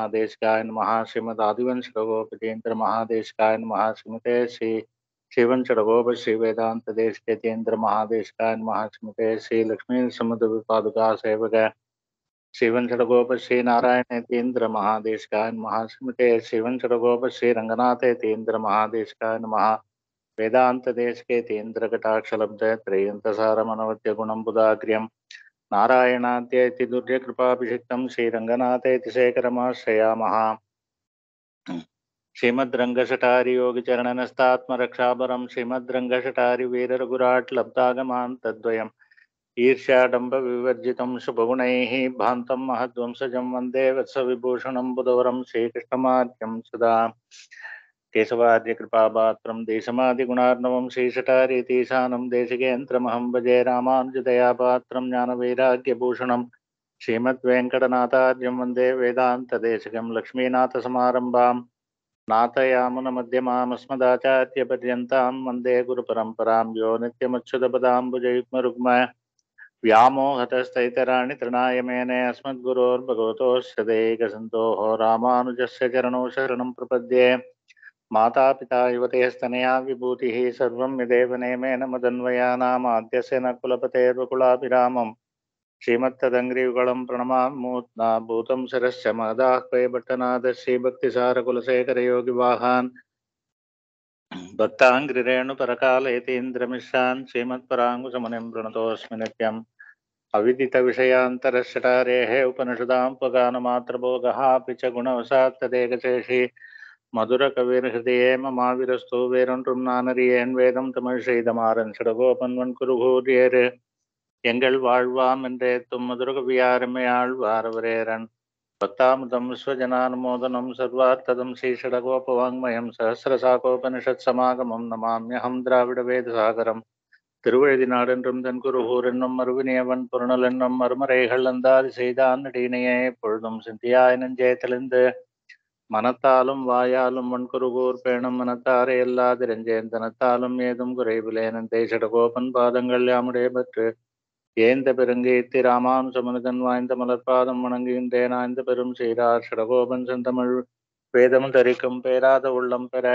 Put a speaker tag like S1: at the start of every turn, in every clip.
S1: महादेशिकाय नमः महाश्रीमद आदिवंश रघुपतेन्द्र महादेशिकाय नमः श्रीमते श्री शिवंश रघोप श्री वेदांत देश चेतेन्द्र महादेशिकाय नमः श्रीमते श्री लक्ष्मी समुद्र विपादुका सेवक श्रीवंश रघोप श्री नारायण तेन्द्र महादेशिकाय नमः श्रीमते श्रीवंश रघोप श्री रंगनाथ तेन्द्र महादेशिकाय महा वेदांत देश के तेन्द्र कटाक्ष लब्ध त्रयंत मनोवत्य गुणम बुधाग्र्यम नारायणाद्यैति दुर्यकृपाभिषिक्तं श्रीरङ्गनाथैतिशेखरमाश्रयामः श्रीमद्रङ्गशटारियोगिचरणनस्तात्मरक्षापरं श्रीमद्रङ्गशटारिवीररघुराट्लब्धागमान् तद्वयम् ईर्ष्याडम्बविवर्जितं शुभगुणैः भान्तं महद्वंसजं वन्दे वत्सविभूषणं बुधवरं श्रीकृष्णमाद्यं सदा केशवाद्यकृपापात्रं देशमादिगुणार्णवं शेषटारीतीशानं देशिकेन्द्रमहं भजे पात्र रामानुजदयापात्रं ज्ञानवैराग्यभूषणं लक्ष्मीनाथ सरंभा वेदान्तदेशकं लक्ष्मीनाथसमारम्भां नाथयामनमध्यमामस्मदाचार्यपर्यन्तां वंदे गुरुपरम्परां यो व्यामोहतस्तरा व्यामोहतस्तैतराणि तृणायमेन अस्मद्गुरोर्भगवतोऽस्य देकसन्तोः रामानुजस्य चरण शरण प्रपद्ये माता पिता युवते स्तनया विभूति सर्व यदेवने विभूतिः सर्वं यदेव नेमेन से न कुलपतेर्वकुलाभिरामम् श्रीमत्तदङ्ग्रियुगलं प्रणमा मूत्ना भूतं शिरश्च मदाह्वे भट्टनाथश्रीभक्तिसारकुलशेखरयोगिवाहान् भक्ताङ्ग्रिरेणुपरकालयतीन्द्रमिश्रान् श्रीमत्पराङ्कुशमुनिं प्रणतोऽस्मि नित्यम् अविदितविषयान्तरश्चटारेः उपनिषदां पगानमात्रभोगः अपि गुणवशा गुणवशात्तदेकशेषी மதுரகவிர்ஹதேம மாவிரஸ்தோ வேறொன்றும் நானறியேன் வேதம் தமிழ் செய்த செய்தமாறன் சிடகோபன்வன் குருகூரியரு எங்கள் வாழ்வாம் என்றே தும் என்றேத்தும் ஆழ்வாரவரேரன் பத்தாமுதம் விஸ்வஜனானுமோதனம் சர்வார்த்ததம் ஸ்ரீ வாங்மயம் சஹசிரசாகோபனிஷத் சமாகமம் நமாம்யஹம் திராவிட வேத சாகரம் திருவழுதி நாடென்றும் தன் குருகூர் என்னும் மறுவினியவன் பொருணல் என்னும் மறுமறைகள் அந்தாதி செய்தான் நடினையே பொழுதும் சிந்தியாய் சிந்தியாயினும் தெளிந்து மனத்தாலும் வாயாலும் மண்குருகூர் பேணும் மனத்தாரை எல்லாதிரஞ்சேன் தனத்தாலும் ஏதும் குறைவிலேனும் தேசட கோபன் பாதங்கள் யாமுடைய பெற்று ஏந்த பெருங்கீர்த்தி ராமானுசமுனுகன் வாய்ந்த மலர்பாதம் வணங்குகின்றேன் ஆய்ந்த பெரும் செய்தார் சடகோபன் செந்தமிழ் வேதம் தரிக்கும் பேராத உள்ளம் பெற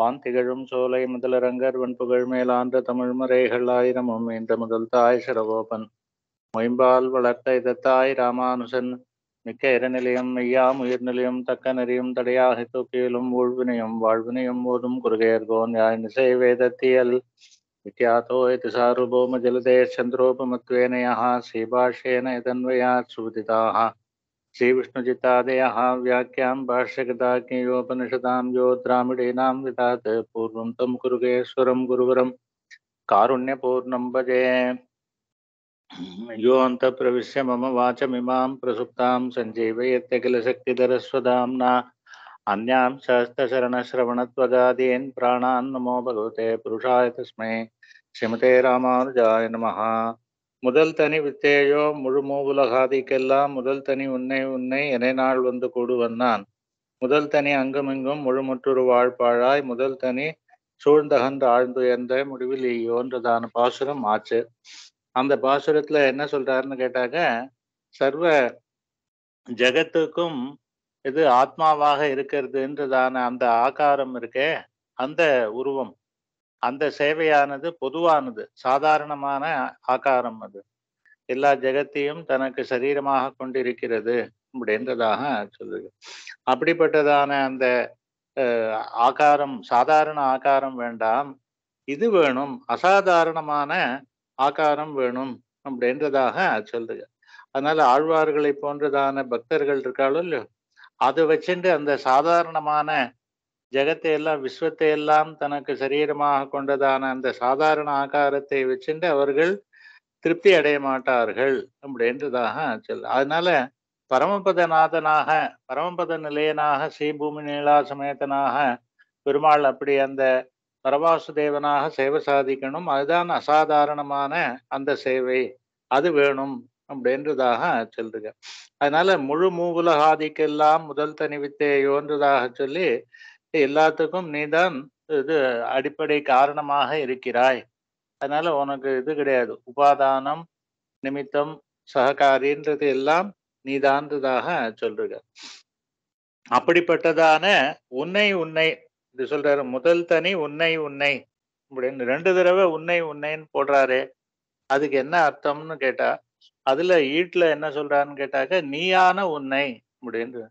S1: வான் திகழும் சோலை முதலரங்கர் வன்புகழ் மேலான்ற தமிழ் முறைகள் ஆயிரமும் இந்த முதல் தாய் சடகோபன் மொயம்பால் வளர்த்த இதத்தாய் ராமானுசன் நிக்கேரநிலையம் மெய்யாம் உயிர்நிலையம் தக்க நெறியும் தடையாக தூக்கியலும் ஊழ்வினையும் வாழ்வினையும் ஓதும் குறுகையர்கோன் யாய் நிசை வேதத்தியல் வித்யாதோ இது சார்வபௌம ஜலதே சந்திரோபமத்வேனயः ஸ்ரீபாஷேன இதன்வயா சுவதிதாः श्रीविष्णुजितादयः व्याख्यां भाष्यकृताज्ञयोपनिषदां यो द्रामिडीनां विदात् पूर्वं तं कुरुगेश्वरं गुरुवरं कारुण्यपूर्णं भजे यो अन्तप्रविश्य मम वाचमिमां प्रसुप्तां सञ्जीवयत्यखिलशक्तिधरस्वदाम्ना अन्यां शास्तशरणश्रवणत्वगादीन् प्राणान् नमो भगवते पुरुषाय तस्मै ஸ்ரீமதே ராமானுஜாய நமஹா முதல் தனி வித்தேயோ முழு மூவுலகாதிக்கெல்லாம் முதல் தனி உன்னை உன்னை என நாள் வந்து கூடு வந்தான் முதல் தனி அங்குமிங்கும் முழுமுற்றொரு வாழ்பாழாய் முதல் தனி சூழ்ந்தகன்று எந்த முடிவில் ஈயோன்றதான பாசுரம் ஆச்சு அந்த பாசுரத்துல என்ன சொல்றாருன்னு கேட்டாக்க சர்வ ஜெகத்துக்கும் இது ஆத்மாவாக இருக்கிறதுன்றதான அந்த ஆகாரம் இருக்கே அந்த உருவம் அந்த சேவையானது பொதுவானது சாதாரணமான ஆகாரம் அது எல்லா ஜெகத்தையும் தனக்கு சரீரமாக கொண்டிருக்கிறது அப்படின்றதாக சொல்லுது அப்படிப்பட்டதான அந்த ஆகாரம் சாதாரண ஆகாரம் வேண்டாம் இது வேணும் அசாதாரணமான ஆகாரம் வேணும் அப்படின்றதாக சொல்லுது அதனால ஆழ்வார்களை போன்றதான பக்தர்கள் இருக்காளோ இல்லையோ அது வச்சுட்டு அந்த சாதாரணமான ஜெகத்தை எல்லாம் விஸ்வத்தை எல்லாம் தனக்கு சரீரமாக கொண்டதான அந்த சாதாரண ஆகாரத்தை வச்சுட்டு அவர்கள் திருப்தி அடைய மாட்டார்கள் அப்படின்றதாக சொல்ல அதனால பரமபதநாதனாக பரமபத நிலையனாக ஸ்ரீபூமி நீலா சமேதனாக பெருமாள் அப்படி அந்த பரவாசுதேவனாக சேவை சாதிக்கணும் அதுதான் அசாதாரணமான அந்த சேவை அது வேணும் அப்படின்றதாக சொல்றீங்க அதனால முழு மூவுலகாதிக்கெல்லாம் முதல் தனி யோன்றதாக சொல்லி எல்லாத்துக்கும் நீதான் இது அடிப்படை காரணமாக இருக்கிறாய் அதனால உனக்கு இது கிடையாது உபாதானம் நிமித்தம் சககாரின்றது எல்லாம் நீதான்றதாக சொல்றீங்க அப்படிப்பட்டதான உன்னை உன்னை இது சொல்றாரு முதல் தனி உன்னை உன்னை அப்படின்னு ரெண்டு தடவை உன்னை உன்னைன்னு போடுறாரு அதுக்கு என்ன அர்த்தம்னு கேட்டா அதுல ஈட்ல என்ன சொல்றான்னு கேட்டாக்க நீயான உன்னை அப்படின்றது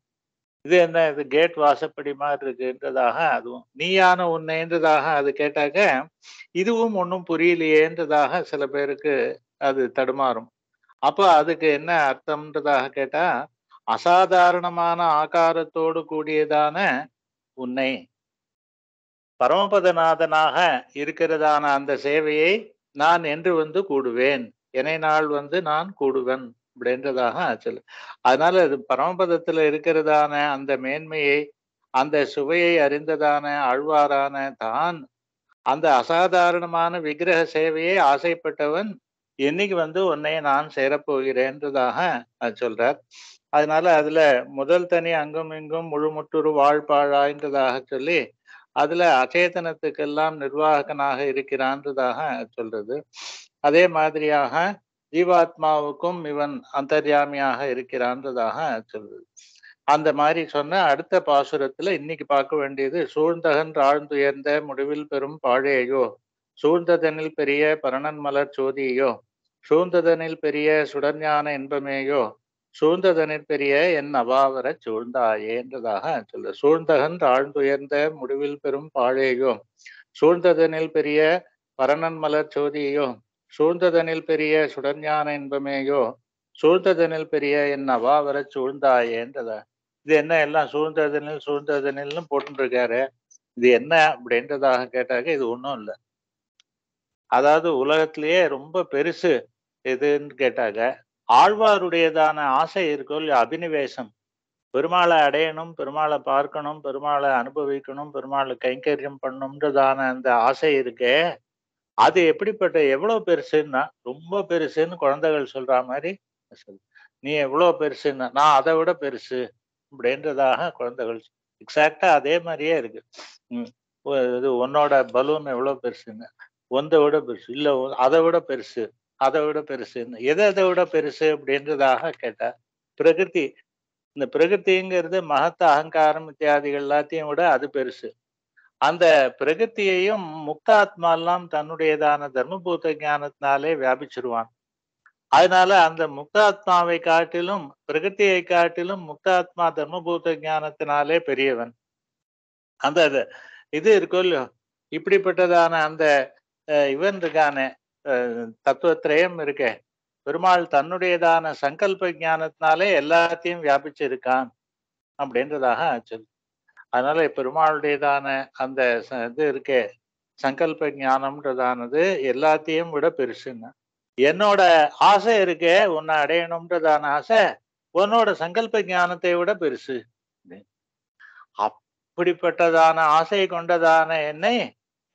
S1: இது என்ன இது கேட் வாசப்படி மாதிரி இருக்குன்றதாக அதுவும் நீயான உன்னைன்றதாக அது கேட்டாக்க இதுவும் ஒன்றும் புரியலையேன்றதாக சில பேருக்கு அது தடுமாறும் அப்போ அதுக்கு என்ன அர்த்தம்ன்றதாக கேட்டா அசாதாரணமான ஆகாரத்தோடு கூடியதான உன்னை பரமபதநாதனாக இருக்கிறதான அந்த சேவையை நான் என்று வந்து கூடுவேன் என்னை நாள் வந்து நான் கூடுவன் அப்படின்றதாக ஆச்சல் அதனால அது பரமபதத்துல இருக்கிறதான அந்த மேன்மையை அந்த சுவையை அறிந்ததான ஆழ்வாரான தான் அந்த அசாதாரணமான விக்கிரக சேவையை ஆசைப்பட்டவன் என்னைக்கு வந்து உன்னை நான் சேரப்போகிறேன்றதாக சொல்றார் அதனால அதுல முதல் தனி அங்கும் இங்கும் முழு முற்றுரு சொல்லி அதுல அச்சேதனத்துக்கெல்லாம் நிர்வாகனாக இருக்கிறான்றதாக சொல்றது அதே மாதிரியாக ஜீவாத்மாவுக்கும் இவன் அந்தர்யாமியாக இருக்கிறான்றதாக சொல்றது அந்த மாதிரி சொன்ன அடுத்த பாசுரத்துல இன்னைக்கு பார்க்க வேண்டியது சூழ்ந்தகன் ஆழ்ந்துயர்ந்த முடிவில் பெறும் பாழையோ சூழ்ந்ததனில் பெரிய பரணன் மலர் சோதியோ சூழ்ந்ததனில் பெரிய சுடர்ஞான இன்பமேயோ சூழ்ந்ததனில் பெரிய என் அபாவர சூழ்ந்தாயேன்றதாக சொல்ல சூழ்ந்தகன் தாழ்ந்துயர்ந்த முடிவில் பெறும் பாழேயோ சூழ்ந்ததனில் பெரிய பரணன் மலர் சோதியோ சூழ்ந்ததனில் பெரிய சுடஞான இன்பமேயோ சூழ்ந்ததனில் பெரிய என் அபாவர சூழ்ந்தாயேன்றதா இது என்ன எல்லாம் சூழ்ந்ததனில் சூழ்ந்ததனில் போட்டுருக்காரு இது என்ன அப்படின்றதாக கேட்டாக்க இது ஒன்றும் இல்லை அதாவது உலகத்திலேயே ரொம்ப பெருசு எதுன்னு கேட்டாங்க ஆழ்வாருடையதான ஆசை இருக்கோ இல்லையா அபினிவேசம் பெருமாளை அடையணும் பெருமாளை பார்க்கணும் பெருமாளை அனுபவிக்கணும் பெருமாளை கைங்கரியம் பண்ணணும்ன்றதான அந்த ஆசை இருக்கே அது எப்படிப்பட்ட எவ்வளோ பெருசுன்னா ரொம்ப பெருசுன்னு குழந்தைகள் சொல்ற மாதிரி சொல்லு நீ எவ்வளோ பெருசுன்னா நான் அதை விட பெருசு அப்படின்றதாக குழந்தைகள் எக்ஸாக்டா அதே மாதிரியே இருக்கு இது உன்னோட பலூன் எவ்வளோ பெருசுன்னு ஒன்றை விட பெருசு இல்லை அதை விட பெருசு அதை விட பெருசு எது அதை விட பெருசு அப்படின்றதாக கேட்டா பிரகிருதி இந்த பிரகிருத்திங்கிறது மகத்த அகங்காரம் இத்தியாதிகள் எல்லாத்தையும் விட அது பெருசு அந்த பிரகிருத்தியையும் முக்தாத்மா எல்லாம் தன்னுடையதான தர்மபூத ஞானத்தினாலே வியாபிச்சிருவான் அதனால அந்த முக்தாத்மாவை காட்டிலும் பிரகிருத்தியை காட்டிலும் முக்தாத்மா தர்மபூத ஞானத்தினாலே பெரியவன் அந்த இது இருக்கோ இல்லையோ இப்படிப்பட்டதான அந்த இவன் இருக்கானே தத்துவத்திரயம் இருக்கே பெருமாள் தன்னுடையதான சங்கல்ப ஞானத்தினாலே எல்லாத்தையும் வியாபிச்சு இருக்கான் அப்படின்றதாக ஆச்சு அதனால பெருமாளுடையதான அந்த இது இருக்கே சங்கல்ப ஞானம்ன்றதானது எல்லாத்தையும் விட பெருசுன்னு என்னோட ஆசை இருக்கே உன்னை அடையணும்ன்றதான ஆசை உன்னோட சங்கல்ப ஞானத்தை விட பெருசு அப்படிப்பட்டதான ஆசை கொண்டதான என்னை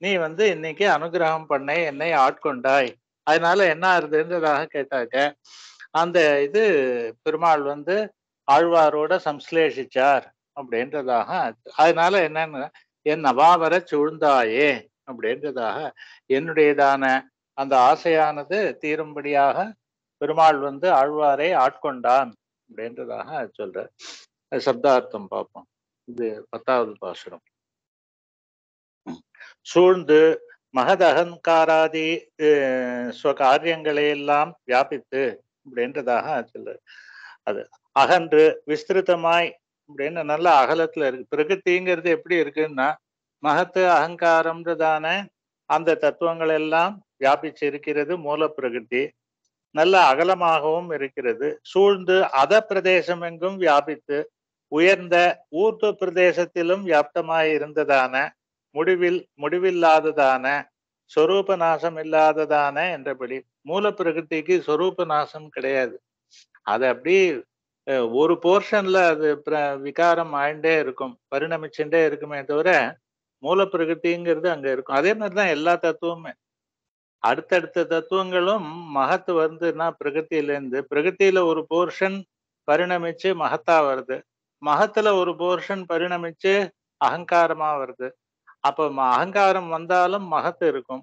S1: நீ வந்து இன்னைக்கு அனுகிரகம் பண்ண என்னை ஆட்கொண்டாய் அதனால என்ன இருந்ததுன்றதாக கேட்டாக்க அந்த இது பெருமாள் வந்து ஆழ்வாரோட சம்ஸ்லேஷிச்சார் அப்படின்றதாக அதனால என்னன்னு என் அபாவர சூழ்ந்தாயே அப்படின்றதாக என்னுடையதான அந்த ஆசையானது தீரும்படியாக பெருமாள் வந்து ஆழ்வாரை ஆட்கொண்டான் அப்படின்றதாக சொல்ற சப்தார்த்தம் பார்ப்போம் இது பத்தாவது பாசுரம் சூழ்ந்து அகங்காராதி காரியங்களை எல்லாம் வியாபித்து அப்படின்றதாக சொல்லு அது அகன்று விஸ்திருத்தமாய் அப்படின்னு நல்ல அகலத்துல இருக்கு பிரகிருதிங்கிறது எப்படி இருக்குன்னா மகத்து அகங்காரம்ன்றதான அந்த தத்துவங்கள் எல்லாம் வியாபிச்சு இருக்கிறது மூல பிரகிருதி நல்ல அகலமாகவும் இருக்கிறது சூழ்ந்து அத பிரதேசம் எங்கும் வியாபித்து உயர்ந்த ஊர்து பிரதேசத்திலும் வியாப்தமாய் இருந்ததான முடிவில் முடிவில்லாததான சொரூப நாசம் இல்லாததான என்றபடி மூல பிரகிருதிக்கு சொரூப நாசம் கிடையாது அது அப்படி ஒரு போர்ஷன்ல அது விகாரம் ஆயிண்டே இருக்கும் பரிணமிச்சுட்டே இருக்குமே தவிர மூல பிரகிருதிங்கிறது அங்க இருக்கும் அதே மாதிரிதான் எல்லா தத்துவமே அடுத்தடுத்த தத்துவங்களும் மகத்து வருதுன்னா பிரகிருத்திலேருந்து பிரகிருத்தில ஒரு போர்ஷன் பரிணமிச்சு மகத்தா வருது மகத்துல ஒரு போர்ஷன் பரிணமிச்சு அகங்காரமா வருது அப்ப அகங்காரம் வந்தாலும் மகத்து இருக்கும்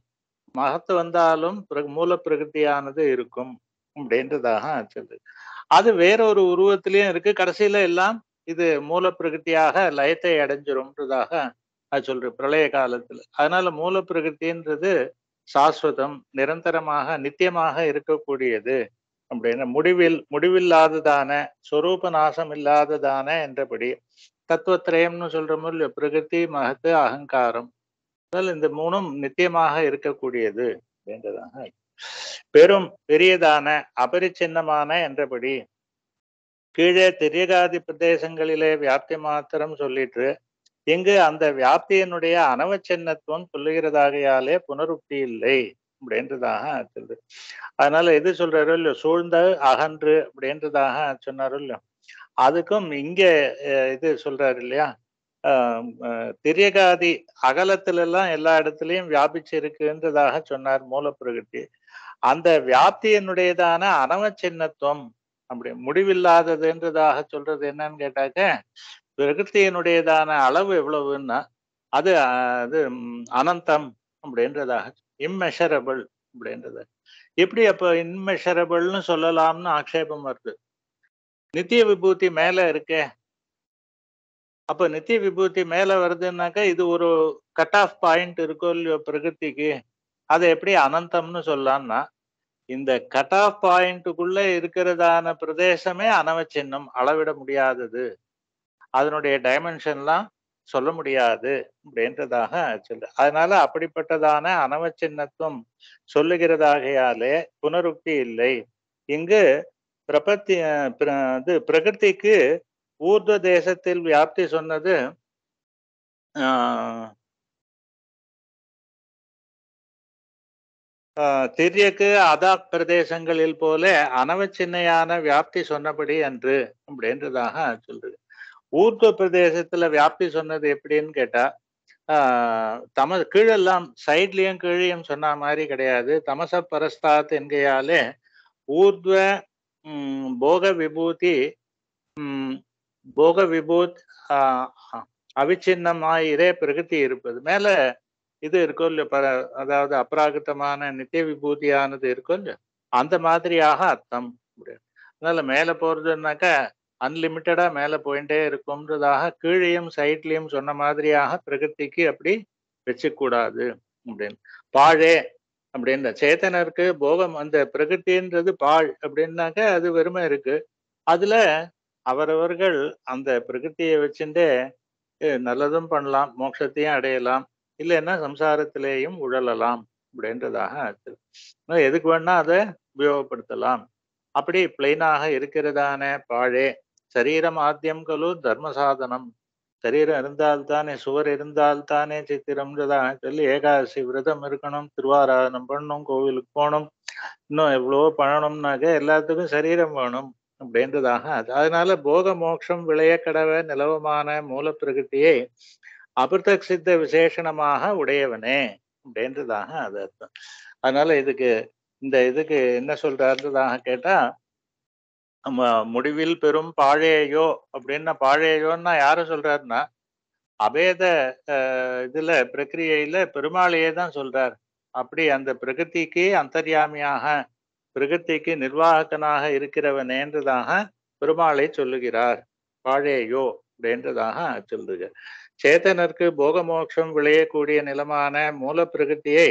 S1: மகத்து வந்தாலும் மூல பிரகிருத்தியானது இருக்கும் அப்படின்றதாக சொல்லுது அது வேற ஒரு உருவத்திலயும் இருக்கு கடைசியில எல்லாம் இது மூல பிரகிருத்தியாக லயத்தை அடைஞ்சிரும்ன்றதாக சொல்றேன் சொல்ற பிரளய காலத்துல அதனால மூல பிரகிருத்தின்றது சாஸ்வதம் நிரந்தரமாக நித்தியமாக இருக்கக்கூடியது அப்படின்னு முடிவில் முடிவில்லாததான சொரூப நாசம் இல்லாததான என்றபடி தத்துவத்திரயம்னு சொல்ற மாதிரி பிரகிருதி மகத்து அகங்காரம் இந்த மூணும் நித்தியமாக இருக்கக்கூடியது அப்படின்றதாக பெரும் பெரியதான அபரிச்சின்னமான என்றபடி கீழே திரியகாதி பிரதேசங்களிலே வியாப்தி மாத்திரம் சொல்லிட்டு இங்கு அந்த வியாப்தியினுடைய அனவச்சின்னத்துவம் சொல்லுகிறதாகையாலே புனருப்தி இல்லை அப்படின்றதாக சொல்றது அதனால எது சொல்றாரோ இல்லையோ சூழ்ந்த அகன்று அப்படின்றதாக சொன்னாரோ இல்லையோ அதுக்கும் இங்க இது சொல்றாரு இல்லையா திரியகாதி அகலத்துல எல்லாம் எல்லா இடத்துலயும் வியாபிச்சு இருக்குன்றதாக சொன்னார் மூலப்பிரகட்டி அந்த வியாப்தியினுடையதான அனவ சின்னத்துவம் அப்படி முடிவில்லாததுன்றதாக சொல்றது என்னன்னு கேட்டாக்க பிரகிருத்தியினுடையதான அளவு எவ்வளவுன்னா அது அது அனந்தம் அப்படின்றதாக இம்மெஷரபிள் அப்படின்றது எப்படி அப்போ இன்மெஷரபிள்னு சொல்லலாம்னு ஆக்ஷேபம் வருது நித்திய விபூதி மேல இருக்கே அப்ப நித்திய விபூதி மேல வருதுன்னாக்கா இது ஒரு கட் ஆஃப் பாயிண்ட் இருக்கோ இல்லையோ பிரகிருதிக்கு அதை எப்படி அனந்தம்னு சொல்லலாம்னா இந்த கட் ஆஃப் பாயிண்ட்டுக்குள்ள இருக்கிறதான பிரதேசமே அனவச்சின்னம் அளவிட முடியாதது அதனுடைய டைமென்ஷன்லாம் சொல்ல முடியாது அப்படின்றதாக சொல்லு அதனால அப்படிப்பட்டதான அனவச்சின்னத்துவம் சொல்லுகிறதாகையாலே புனருக்தி இல்லை இங்கு பிரபத்தி இது பிரகிருதிக்கு ஊர்துவ தேசத்தில் வியாப்தி சொன்னது திரியக்கு அதாக் பிரதேசங்களில் போல அனவச்சின்னையான வியாப்தி சொன்னபடி என்று அப்படின்றதாக சொல்றது ஊர்துவ பிரதேசத்துல வியாப்தி சொன்னது எப்படின்னு கேட்டா தம கீழெல்லாம் சைட்லயும் கீழையும் சொன்ன மாதிரி கிடையாது தமச பரஸ்தாத் என்கையாலே ஊர்துவ போக போக விபூத் ஆஹ் அவிச்சின்னமாய் இதே பிரகதி இருப்பது மேல இது இருக்கும் இல்லையோ அதாவது அப்ராகித்தமான நித்திய விபூதியானது இருக்கும் இல்லையோ அந்த மாதிரியாக அர்த்தம் முடியும் அதனால மேல போறதுனாக்கா அன்லிமிட்டடா மேல போயிட்டே இருக்கும்ன்றதாக கீழேயும் சைட்லயும் சொன்ன மாதிரியாக பிரகதிக்கு அப்படி வச்சுக்கூடாது அப்படின்னு பாழே அப்படின்னு சேத்தனருக்கு போகம் அந்த பிரகிருத்தின்றது பால் அப்படின்னாக்க அது வெறுமை இருக்கு அதுல அவரவர்கள் அந்த பிரகிருத்தியை வச்சுட்டு நல்லதும் பண்ணலாம் மோட்சத்தையும் அடையலாம் இல்லைன்னா சம்சாரத்திலேயும் உழலலாம் அப்படின்றதாக எதுக்கு வேணா அதை உபயோகப்படுத்தலாம் அப்படி பிளைனாக இருக்கிறதான பாழே சரீரம் ஆத்தியம் கலு தர்ம சாதனம் சரீரம் இருந்தால்தானே சுவர் இருந்தால்தானே தானே சித்திரம்ன்றதாக சொல்லி ஏகாதசி விரதம் இருக்கணும் திருவாராதனம் பண்ணணும் கோவிலுக்கு போகணும் இன்னும் எவ்வளவோ பண்ணணும்னாக்க எல்லாத்துக்கும் சரீரம் வேணும் அப்படின்றதாக அது அதனால போக மோட்சம் விளைய கடவை நிலவமான மூல பிரகிருத்தியை அபிர்தக் சித்த விசேஷணமாக உடையவனே அப்படின்றதாக அது அர்த்தம் அதனால இதுக்கு இந்த இதுக்கு என்ன சொல்றாருன்றதாக கேட்டா முடிவில் பெரும் பாழையோ அப்படின்னா பாழையோன்னா யார சொல்றாருன்னா அபேத இதுல பிரக்கிரியையில பெருமாளையே தான் சொல்றார் அப்படி அந்த பிரகதிக்கு அந்தர்யாமியாக பிரகதிக்கு நிர்வாகத்தனாக என்றுதாக பெருமாளை சொல்லுகிறார் பாழையோ அப்படின்றதாக சொல்லுக சேத்தனருக்கு போகமோட்சம் விளையக்கூடிய நிலமான மூல பிரகிருத்தியை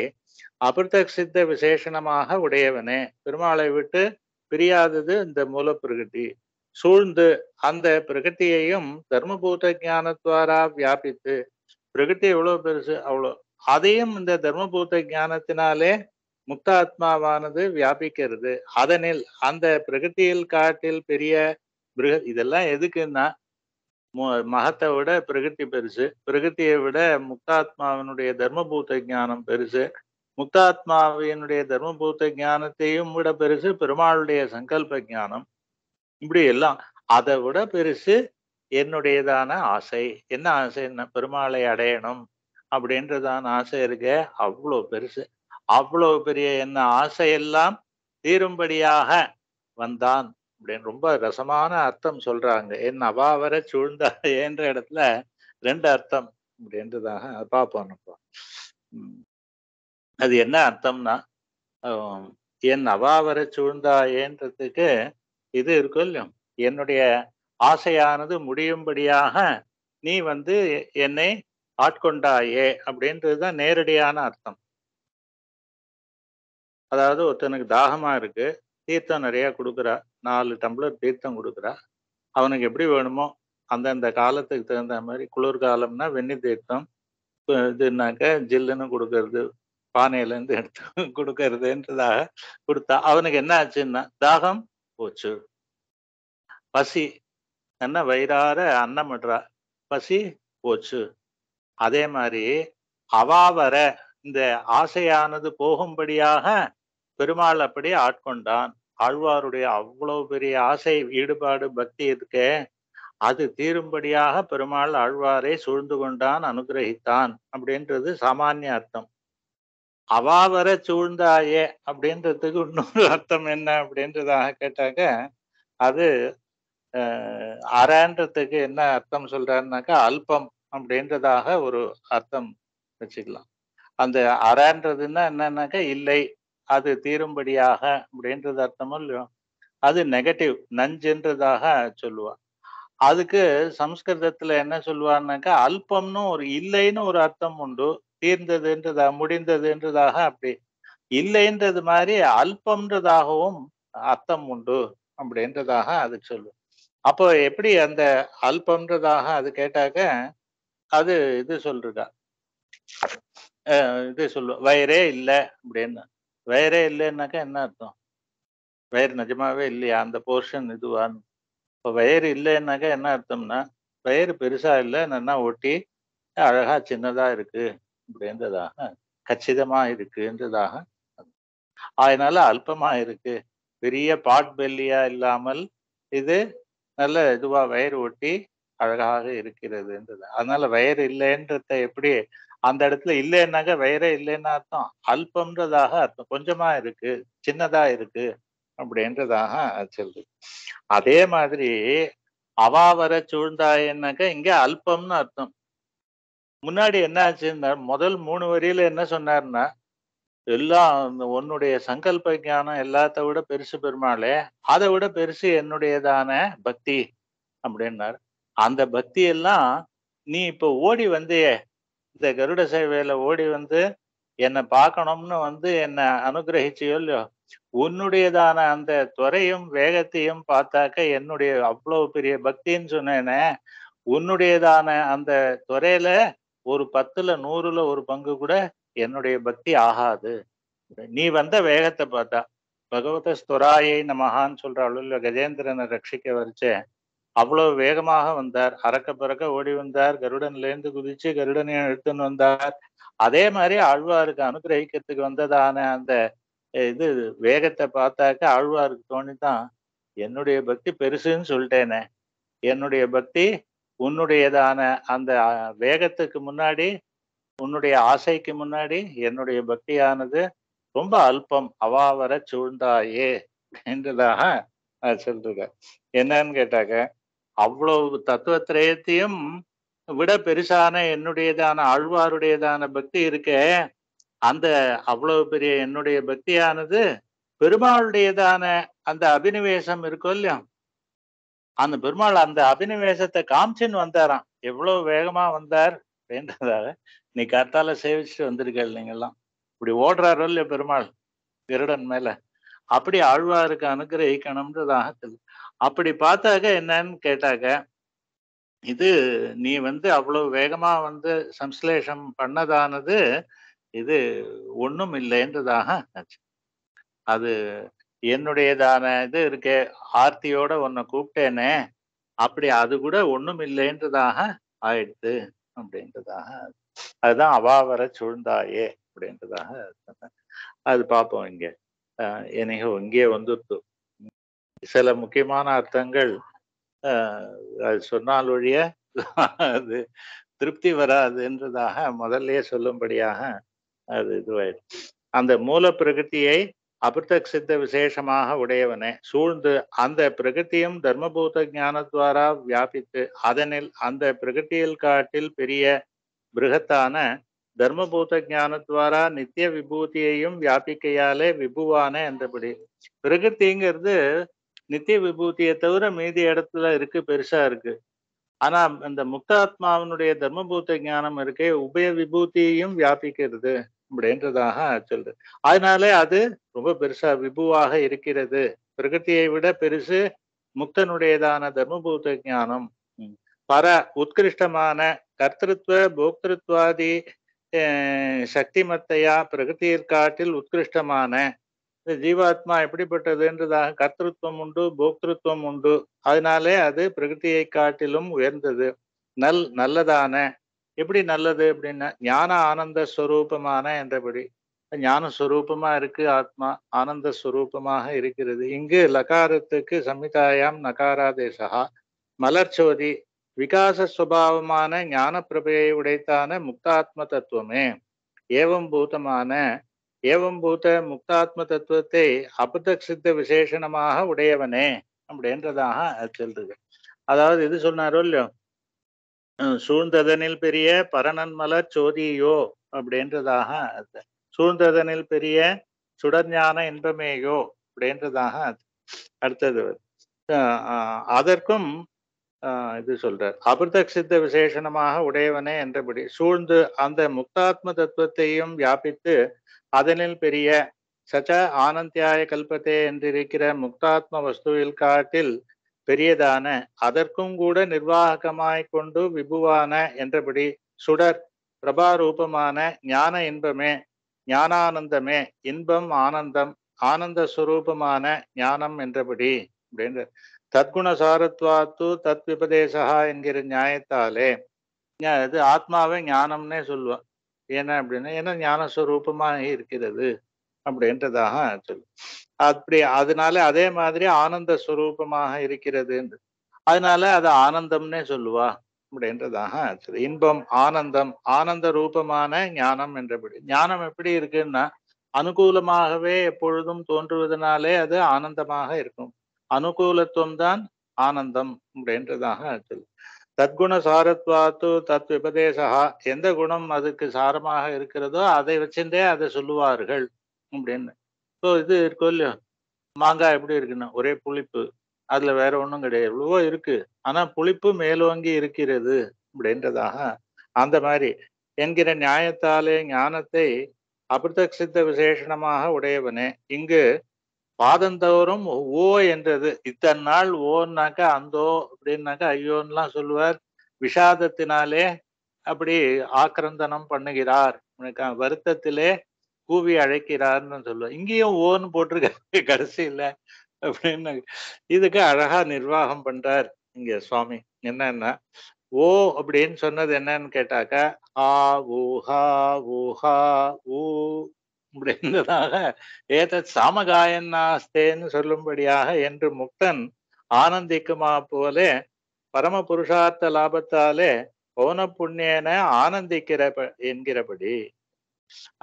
S1: அபிர்த சித்த விசேஷனமாக உடையவனே பெருமாளை விட்டு பிரியாதது இந்த மூல பிரகதி சூழ்ந்து அந்த பிரகட்டியையும் தர்மபூத ஞானத்வாரா வியாபித்து பிரகதி எவ்வளவு பெருசு அவ்வளோ அதையும் இந்த தர்மபூத ஞானத்தினாலே முக்தாத்மாவானது வியாபிக்கிறது அதனில் அந்த பிரகதியில் காட்டில் பெரிய பிருக இதெல்லாம் எதுக்குன்னா மகத்தை விட பிரகட்டி பெருசு பிரகதியை விட முக்தாத்மாவினுடைய தர்மபூத ஞானம் பெருசு முக்தாத்மாவினுடைய தர்மபூத்த ஞானத்தையும் விட பெருசு பெருமாளுடைய சங்கல்ப ஞானம் இப்படி எல்லாம் அதை விட பெருசு என்னுடையதான ஆசை என்ன ஆசை என்ன பெருமாளை அடையணும் அப்படின்றதான ஆசை இருக்க அவ்வளோ பெருசு அவ்வளோ பெரிய என்ன ஆசையெல்லாம் தீரும்படியாக வந்தான் அப்படின்னு ரொம்ப ரசமான அர்த்தம் சொல்றாங்க என் அபாவர சூழ்ந்த என்ற இடத்துல ரெண்டு அர்த்தம் அப்படின்றதாக பார்ப்போம் அப்பா அது என்ன அர்த்தம்னா என் அவாவரை சூழ்ந்தாயேன்றதுக்கு இது இருக்கும் இல்லையோ என்னுடைய ஆசையானது முடியும்படியாக நீ வந்து என்னை ஆட்கொண்டாயே அப்படின்றது தான் நேரடியான அர்த்தம் அதாவது ஒருத்தனுக்கு தாகமா இருக்கு தீர்த்தம் நிறைய கொடுக்குறா நாலு டம்ளர் தீர்த்தம் கொடுக்குறா அவனுக்கு எப்படி வேணுமோ அந்தந்த காலத்துக்கு தகுந்த மாதிரி குளிர்காலம்னா வெந்நீர் தீர்த்தம் இதுனாக்க ஜில்லுன்னு கொடுக்கறது பானையிலேருந்து எடுத்து கொடுக்கறதுன்றதாக கொடுத்தா அவனுக்கு என்ன ஆச்சுன்னா தாகம் போச்சு பசி என்ன வயிறார அன்னமிடுறா பசி போச்சு அதே மாதிரி அவாவர இந்த ஆசையானது போகும்படியாக பெருமாள் அப்படியே ஆட்கொண்டான் ஆழ்வாருடைய அவ்வளவு பெரிய ஆசை ஈடுபாடு பக்தி இருக்கே அது தீரும்படியாக பெருமாள் ஆழ்வாரை சூழ்ந்து கொண்டான் அனுகிரகித்தான் அப்படின்றது சாமானிய அர்த்தம் அவா வர சூழ்ந்தாயே அப்படின்றதுக்கு இன்னொரு அர்த்தம் என்ன அப்படின்றதாக கேட்டாக்க அது அறன்றதுக்கு என்ன அர்த்தம் சொல்றாருனாக்கா அல்பம் அப்படின்றதாக ஒரு அர்த்தம் வச்சுக்கலாம் அந்த அறன்றதுன்னா என்னன்னாக்கா இல்லை அது தீரும்படியாக அப்படின்றது அர்த்தமும் இல்லையோ அது நெகட்டிவ் நஞ்சுன்றதாக சொல்லுவா அதுக்கு சம்ஸ்கிருதத்துல என்ன சொல்லுவாருனாக்கா அல்பம்னு ஒரு இல்லைன்னு ஒரு அர்த்தம் உண்டு தீர்ந்தது என்றதா முடிந்தது என்றதாக அப்படி இல்லைன்றது மாதிரி அல்பம்ன்றதாகவும் அர்த்தம் உண்டு அப்படின்றதாக அதுக்கு சொல்லும் அப்போ எப்படி அந்த அல்பம்ன்றதாக அது கேட்டாக்க அது இது சொல்றதா இது சொல்லு வயிறே இல்லை அப்படின்னு வயிறே இல்லைன்னாக்கா என்ன அர்த்தம் வயிறு நிஜமாவே இல்லையா அந்த போர்ஷன் இதுவான்னு இப்போ வயிறு இல்லைன்னாக்கா என்ன அர்த்தம்னா வயிறு பெருசா இல்லை நல்லா ஒட்டி அழகா சின்னதா இருக்கு அப்படின்றதாக கச்சிதமா இருக்கு என்றதாக அதனால அல்பமா இருக்கு பெரிய பாட் பெல்லியா இல்லாமல் இது நல்ல இதுவா வயிறு ஒட்டி அழகாக இருக்கிறது என்றது அதனால வயிறு இல்லைன்றத எப்படி அந்த இடத்துல இல்லைன்னாக்க வயிறே இல்லைன்னா அர்த்தம் அல்பம்ன்றதாக அர்த்தம் கொஞ்சமா இருக்கு சின்னதா இருக்கு அப்படின்றதாக சொல்லுது அதே மாதிரி அவாவர சூழ்ந்தாயின்னாக்க இங்க அல்பம்னு அர்த்தம் முன்னாடி என்ன ஆச்சுன்னா முதல் மூணு வரியில என்ன சொன்னாருன்னா எல்லாம் உன்னுடைய சங்கல்ப ஞானம் எல்லாத்த விட பெருசு பெருமாளே அதை விட பெருசு என்னுடையதான பக்தி அப்படின்னாரு அந்த பக்தி எல்லாம் நீ இப்ப ஓடி வந்தியே இந்த கருட சேவையில ஓடி வந்து என்னை பார்க்கணும்னு வந்து என்னை அனுகிரகிச்சியோ இல்லையோ உன்னுடையதான அந்த துறையும் வேகத்தையும் பார்த்தாக்க என்னுடைய அவ்வளவு பெரிய பக்தின்னு சொன்னேனே உன்னுடையதான அந்த துறையில ஒரு பத்துல நூறுல ஒரு பங்கு கூட என்னுடைய பக்தி ஆகாது நீ வந்த வேகத்தை பார்த்தா பகவத ஸ்துராயை நமகான்னு சொல்ற அளவில் கஜேந்திரனை ரட்சிக்க வரிச்சேன் அவ்வளவு வேகமாக வந்தார் அறக்க பறக்க ஓடி வந்தார் கருடன்லேருந்து குதிச்சு கருடனை எடுத்துன்னு வந்தார் அதே மாதிரி ஆழ்வாருக்கு அனுகிரகிக்கிறதுக்கு வந்ததான அந்த இது வேகத்தை பார்த்தாக்க ஆழ்வாருக்கு தோணித்தான் என்னுடைய பக்தி பெருசுன்னு சொல்லிட்டேனே என்னுடைய பக்தி உன்னுடையதான அந்த வேகத்துக்கு முன்னாடி உன்னுடைய ஆசைக்கு முன்னாடி என்னுடைய பக்தியானது ரொம்ப அல்பம் அவாவர சூழ்ந்தாயே என்றுதாக சொல்றது என்னன்னு கேட்டாக்க அவ்வளவு தத்துவத்திரயத்தையும் விட பெருசான என்னுடையதான ஆழ்வாருடையதான பக்தி இருக்கே அந்த அவ்வளவு பெரிய என்னுடைய பக்தியானது பெருமாளுடையதான அந்த அபினிவேசம் இருக்கும் இல்லையா அந்த பெருமாள் அந்த அபினிவேசத்தை காமிச்சுன்னு வந்தாராம் எவ்வளவு வேகமா வந்தார் அப்படின்றதாக நீ கர்த்தால சேவிச்சுட்டு வந்திருக்கேள் நீங்கெல்லாம் இப்படி ஓடுறாரோ இல்லையா பெருமாள் திருடன் மேல அப்படி ஆழ்வாருக்கு அனுகிரகிக்கணும்ன்றதாக அப்படி பார்த்தாக்க என்னன்னு கேட்டாக்க இது நீ வந்து அவ்வளவு வேகமா வந்து சம்ஸ்லேஷம் பண்ணதானது இது ஒன்றும் இல்லைன்றதாக அது என்னுடையதான இது இருக்கே ஆர்த்தியோட உன்னை கூப்பிட்டேனே அப்படி அது கூட ஒன்றும் இல்லைன்றதாக ஆயிடுது அப்படின்றதாக அதுதான் அவாவர சூழ்ந்தாயே அப்படின்றதாக அது பார்ப்போம் இங்கே எனக்கு இங்கே வந்துருத்து சில முக்கியமான அர்த்தங்கள் அது சொன்னால் ஒழிய அது திருப்தி வராதுன்றதாக முதல்லயே சொல்லும்படியாக அது இதுவாயிடும் அந்த மூல பிரகிருத்தியை அபிர்தக் சித்த விசேஷமாக உடையவனே சூழ்ந்து அந்த பிரகிருத்தியும் தர்மபூத ஞானத்வாரா வியாபித்து அதனில் அந்த பிரகிருத்தியில் காட்டில் பெரிய பிருகத்தான தர்மபூத ஞானத்வாரா நித்திய விபூதியையும் வியாபிக்கையாலே விபுவானே என்றபடி பிரகிருத்திங்கிறது நித்திய விபூதியை தவிர மீதி இடத்துல இருக்கு பெருசா இருக்கு ஆனா இந்த முக்தாத்மாவினுடைய தர்மபூத ஞானம் இருக்கே உபய விபூதியையும் வியாபிக்கிறது அப்படின்றதாக சொல்றது அதனாலே அது ரொம்ப பெருசா விபுவாக இருக்கிறது பிரகிருத்தியை விட பெருசு முக்தனுடையதான தர்மபூத ஞானம் பர உத்கிருஷ்டமான கர்த்திருவ போக்திருத்வாதி சக்திமத்தையா பிரகிருத்தியிற் காட்டில் உத்கிருஷ்டமான இந்த ஜீவாத்மா எப்படிப்பட்டதுன்றதாக கர்த்திருவம் உண்டு போக்திருத்துவம் உண்டு அதனாலே அது பிரகிருத்தியை காட்டிலும் உயர்ந்தது நல் நல்லதான எப்படி நல்லது அப்படின்னா ஞான ஆனந்த ஸ்வரூபமான என்றபடி ஞான ஸ்வரூபமா இருக்கு ஆத்மா ஆனந்த ஸ்வரூபமாக இருக்கிறது இங்கு லகாரத்துக்கு சம்ஹிதாயாம் நகாராதேசா மலர்ச்சோதி விகாச சுவாவமான ஞான பிரபையை உடைத்தான முக்தாத்ம தத்துவமே ஏவம் பூதமான ஏவம் பூத முக்தாத்ம தத்துவத்தை அபுத சித்த விசேஷணமாக உடையவனே அப்படின்றதாக சொல்றது அதாவது இது சொன்னாரோ இல்லையோ சூழ்ந்ததனில் பெரிய பரணன்மலர் சோதியோ அப்படின்றதாக அது சூழ்ந்ததனில் பெரிய சுடஞான இன்பமேயோ அப்படின்றதாக அது அடுத்தது அதற்கும் இது சொல்றார் அபிர்த சித்த விசேஷனமாக உடையவனே என்றபடி சூழ்ந்து அந்த முக்தாத்ம தத்துவத்தையும் வியாபித்து அதனில் பெரிய சச்ச ஆனந்தியாய கல்பத்தே என்றிருக்கிற முக்தாத்ம வஸ்துவில் காட்டில் பெரியதான அதற்கும் கூட நிர்வாகமாய் கொண்டு விபுவான என்றபடி சுடர் பிரபாரூபமான ஞான இன்பமே ஞானானந்தமே இன்பம் ஆனந்தம் ஆனந்த சுரூபமான ஞானம் என்றபடி அப்படின்ற தத்குண சாரத்வாத்து தத் விபதேசா என்கிற நியாயத்தாலே அது ஆத்மாவே ஞானம்னே சொல்லுவோம் ஏன்னா அப்படின்னா ஏன்னா ஞானஸ்வரூபமாக இருக்கிறது அப்படின்றதாக சொல்லு அப்படி அதனால அதே மாதிரி ஆனந்த சுரூபமாக இருக்கிறது அதனால அது ஆனந்தம்னே சொல்லுவா அப்படின்றதாக இன்பம் ஆனந்தம் ஆனந்த ரூபமான ஞானம் என்றபடி ஞானம் எப்படி இருக்குன்னா அனுகூலமாகவே எப்பொழுதும் தோன்றுவதனாலே அது ஆனந்தமாக இருக்கும் அனுகூலத்துவம் தான் ஆனந்தம் அப்படின்றதாக சொல்லு தத்குண சாரத்வாத்து தத் விபதேசகா எந்த குணம் அதுக்கு சாரமாக இருக்கிறதோ அதை வச்சுட்டே அதை சொல்லுவார்கள் அப்படின்னு இப்போ இது இருக்கோ இல்லையோ மாங்காய் எப்படி இருக்குன்னா ஒரே புளிப்பு அதுல வேற ஒன்றும் கிடையாது எவ்வளவோ இருக்கு ஆனா புளிப்பு மேலோங்கி இருக்கிறது அப்படின்றதாக அந்த மாதிரி என்கிற நியாயத்தாலே ஞானத்தை அபிரதசித்த விசேஷமாக உடையவனே இங்கு பாதந்தோறும் ஓ என்றது இத்தனை நாள் ஓன்னாக்கா அந்தோ அப்படின்னாக்கா ஐயோன்னெலாம் சொல்லுவார் விஷாதத்தினாலே அப்படி ஆக்கிரந்தனம் பண்ணுகிறார் வருத்தத்திலே கூவி அழைக்கிறார்னு சொல்லுவேன் இங்கேயும் ஓன்னு கடைசி கடைசியில அப்படின்னு இதுக்கு அழகா நிர்வாகம் பண்றார் இங்க சுவாமி என்னன்னா ஓ அப்படின்னு சொன்னது என்னன்னு கேட்டாக்கா ஆ ஊஹா ஊஹா ஊ அப்படின்றதாக ஏதத் சாமகாயன் நாஸ்தேன்னு சொல்லும்படியாக என்று முக்தன் ஆனந்திக்குமா போலே பரம புருஷார்த்த லாபத்தாலே பௌன புண்ணியன ஆனந்திக்கிற என்கிறபடி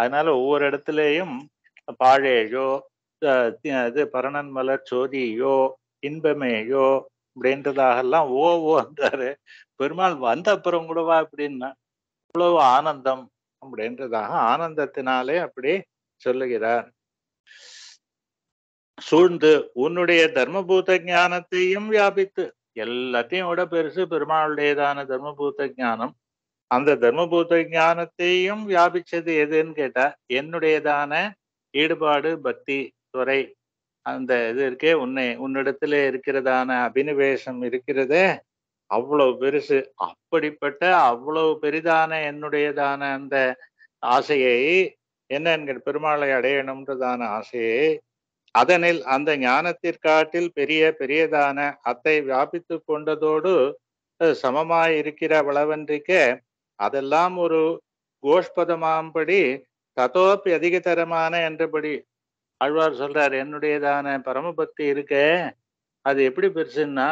S1: அதனால ஒவ்வொரு இடத்துலயும் பாழேயோ இது பரணன் மலர் சோதியோ இன்பமேயோ அப்படின்றதாகலாம் ஓ ஓ வந்தாரு பெருமாள் வந்த அப்புறம் கூடவா அப்படின்னா இவ்வளவு ஆனந்தம் அப்படின்றதாக ஆனந்தத்தினாலே அப்படி சொல்லுகிறார் சூழ்ந்து உன்னுடைய தர்மபூத ஞானத்தையும் வியாபித்து எல்லாத்தையும் விட பெருசு பெருமாளுடையதான தர்மபூத ஞானம் அந்த தர்மபூத ஞானத்தையும் வியாபிச்சது எதுன்னு கேட்டா என்னுடையதான ஈடுபாடு பக்தி துறை அந்த இது இருக்கே உன்னை உன்னிடத்துல இருக்கிறதான அபினிவேசம் இருக்கிறதே அவ்வளவு பெருசு அப்படிப்பட்ட அவ்வளவு பெரிதான என்னுடையதான அந்த ஆசையை என்ன என்கிற பெருமாளை அடையணும்ன்றதான ஆசையை அதனில் அந்த ஞானத்திற்காட்டில் பெரிய பெரியதான அத்தை வியாபித்து கொண்டதோடு சமமாயிருக்கிற இருக்கிற அதெல்லாம் ஒரு கோஷ்பதமாம்படி தத்தோப்பி அதிகதரமான என்றபடி ஆழ்வார் சொல்றார் என்னுடையதான பரமபக்தி இருக்க அது எப்படி பெருசுன்னா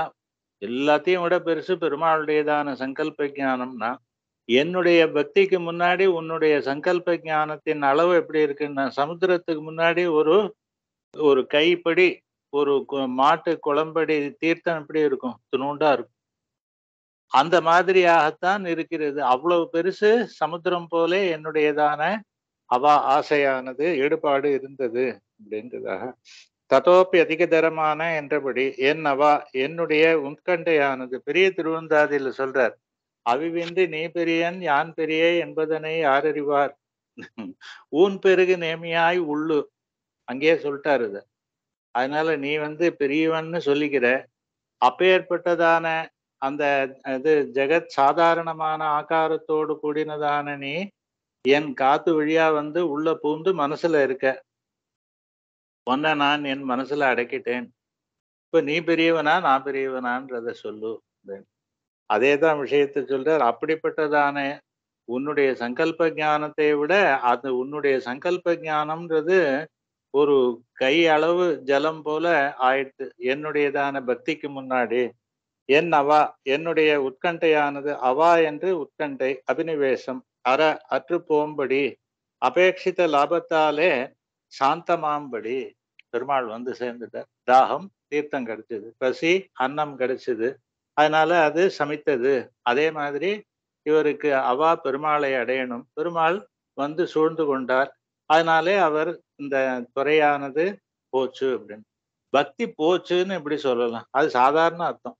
S1: எல்லாத்தையும் விட பெருசு பெருமாளுடையதான சங்கல்ப ஜானம்னா என்னுடைய பக்திக்கு முன்னாடி உன்னுடைய சங்கல்ப ஜானத்தின் அளவு எப்படி இருக்குன்னா சமுத்திரத்துக்கு முன்னாடி ஒரு ஒரு கைப்படி ஒரு மாட்டு குளம்படி தீர்த்தம் எப்படி இருக்கும் துணுண்டா இருக்கும் அந்த மாதிரியாகத்தான் இருக்கிறது அவ்வளவு பெருசு சமுத்திரம் போலே என்னுடையதான அவா ஆசையானது ஈடுபாடு இருந்தது அப்படின்றதாக அதிக தரமான என்றபடி என் அவா என்னுடைய உட்கண்டையானது பெரிய திருவந்தாதியில் சொல்றார் அவிவின்றி நீ பெரியன் யான் பெரிய என்பதனை யாரறிவார் ஊன் பெருகு நேமியாய் உள்ளு அங்கேயே சொல்லிட்டாரு அதனால நீ வந்து பெரியவன்னு சொல்லிக்கிற அப்பேற்பட்டதான அந்த இது ஜெகத் சாதாரணமான ஆகாரத்தோடு கூடினதான நீ என் காத்து வழியா வந்து உள்ள பூந்து மனசுல இருக்க ஒன்ன நான் என் மனசுல அடக்கிட்டேன் இப்ப நீ பெரியவனா நான் பெரியவனான்றத சொல்லு அதே தான் விஷயத்தை சொல்ற அப்படிப்பட்டதான உன்னுடைய சங்கல்ப ஞானத்தை விட அது உன்னுடைய சங்கல்ப ஞானம்ன்றது ஒரு கை அளவு ஜலம் போல ஆயிடுத்து என்னுடையதான பக்திக்கு முன்னாடி என் அவா என்னுடைய உட்கண்டையானது அவா என்று உட்கண்டை அபினிவேசம் அற அற்று போம்படி அபேட்சித லாபத்தாலே சாந்தமாம்படி பெருமாள் வந்து சேர்ந்துட்டார் தாகம் தீர்த்தம் கிடைச்சது பசி அன்னம் கிடைச்சது அதனால அது சமைத்தது அதே மாதிரி இவருக்கு அவா பெருமாளை அடையணும் பெருமாள் வந்து சூழ்ந்து கொண்டார் அதனாலே அவர் இந்த துறையானது போச்சு அப்படின்னு பக்தி போச்சுன்னு இப்படி சொல்லலாம் அது சாதாரண அர்த்தம்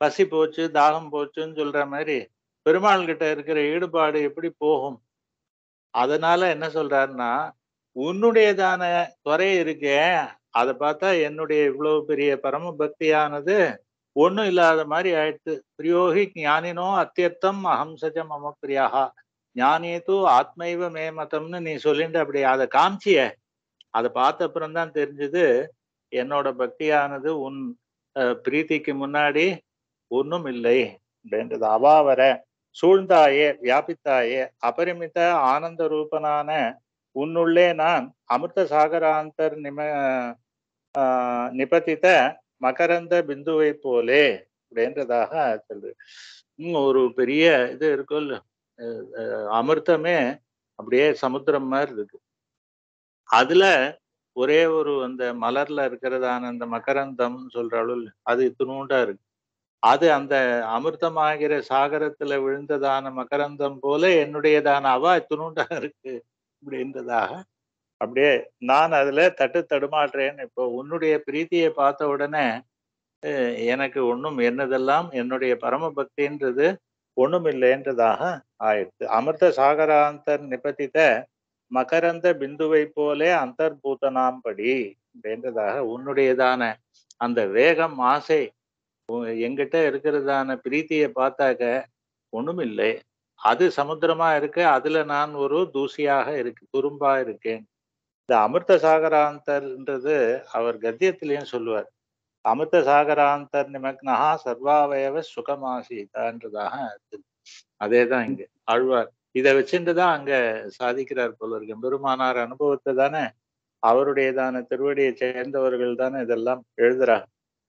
S1: பசி போச்சு தாகம் போச்சுன்னு சொல்ற மாதிரி பெருமாள் கிட்ட இருக்கிற ஈடுபாடு எப்படி போகும் அதனால என்ன சொல்றாருன்னா உன்னுடையதான துறை இருக்கே அதை பார்த்தா என்னுடைய இவ்வளவு பெரிய பரம பக்தியானது ஒன்றும் இல்லாத மாதிரி ஆயிடுத்து பிரியோகி ஞானினோ அத்தியத்தம் அஹம்சஜம் சஜம் அம பிரியாகா ஞானியே தூ ஆத்மைவ மேமதம்னு நீ சொல்லிட்டு அப்படி அதை காமிச்சிய அதை பார்த்த அப்புறம் தான் தெரிஞ்சது என்னோட பக்தியானது உன் பிரீத்திக்கு முன்னாடி ஒன்றும் இல்லை அப்படின்றது அவாவர சூழ்ந்தாயே வியாபித்தாயே அபரிமித ஆனந்த ரூபனான உன்னுள்ளே நான் அமிர்த சாகராந்தர் நிம நிபதித்த மகரந்த பிந்துவை போலே அப்படின்றதாக சொல்லு ஒரு பெரிய இது இருக்குல்ல அமிர்தமே அப்படியே சமுத்திரம் மாதிரி இருக்கு அதுல ஒரே ஒரு அந்த மலர்ல இருக்கிறதான அந்த மகரந்தம் சொல்ற அளவு அது இத்தினூண்டா இருக்கு அது அந்த அமிர்தமாகிற சாகரத்துல விழுந்ததான மகரந்தம் போல என்னுடையதான அவா துணுண்டா இருக்கு அப்படின்றதாக அப்படியே நான் அதுல தட்டு தடுமாடுறேன் இப்போ உன்னுடைய பிரீத்தியை பார்த்த உடனே எனக்கு ஒன்றும் என்னதெல்லாம் என்னுடைய பரம பக்தின்றது ஒன்றும் இல்லைன்றதாக ஆயிடுச்சு அமிர்த சாகராந்தர் நிபதித்த மகரந்த பிந்துவை போலே அந்தர்பூதனாம்படி அப்படின்றதாக உன்னுடையதான அந்த வேகம் ஆசை எங்கிட்ட இருக்கிறதான பிரீத்தியை பார்த்தாக்க ஒண்ணுமில்லை அது சமுத்திரமா இருக்கு அதுல நான் ஒரு தூசியாக இருக்கு குறும்பா இருக்கேன் இந்த அமிர்த சாகராந்தர்ன்றது அவர் கத்தியத்திலையும் சொல்லுவார் அமிர்த சாகராந்தர் நிமக்னஹா சர்வாவயவ சுகமாசிதான்றதாக அதே தான் இங்க ஆழ்வார் இதை வச்சுட்டு தான் அங்க சாதிக்கிறார் போல இருக்கு பெருமானார் அனுபவத்தை தானே அவருடையதான திருவடியை சேர்ந்தவர்கள் தானே இதெல்லாம் எழுதுறாங்க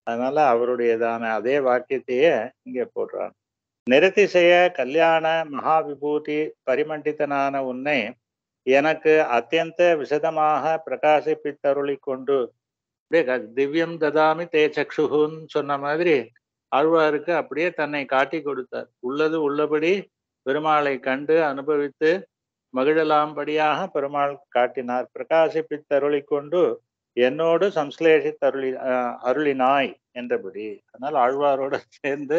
S1: அதனால அவருடையதான அதே வாக்கியத்தையே இங்கே போடுறார் நிறதிசைய கல்யாண மகா விபூதி பரிமண்டித்தனான உன்னை எனக்கு அத்தியந்த விசதமாக பிரகாசிப்பித்தருளி கொண்டு திவ்யம் ததாமி தே சக்ஷுகுன்னு சொன்ன மாதிரி ஆழ்வாருக்கு அப்படியே தன்னை காட்டி கொடுத்தார் உள்ளது உள்ளபடி பெருமாளை கண்டு அனுபவித்து மகிழலாம்படியாக பெருமாள் காட்டினார் பிரகாசிப்பித்தருளி கொண்டு என்னோடு சம்ஸ்லேஷி அருளி அருளினாய் என்றபடி அதனால் ஆழ்வாரோட சேர்ந்து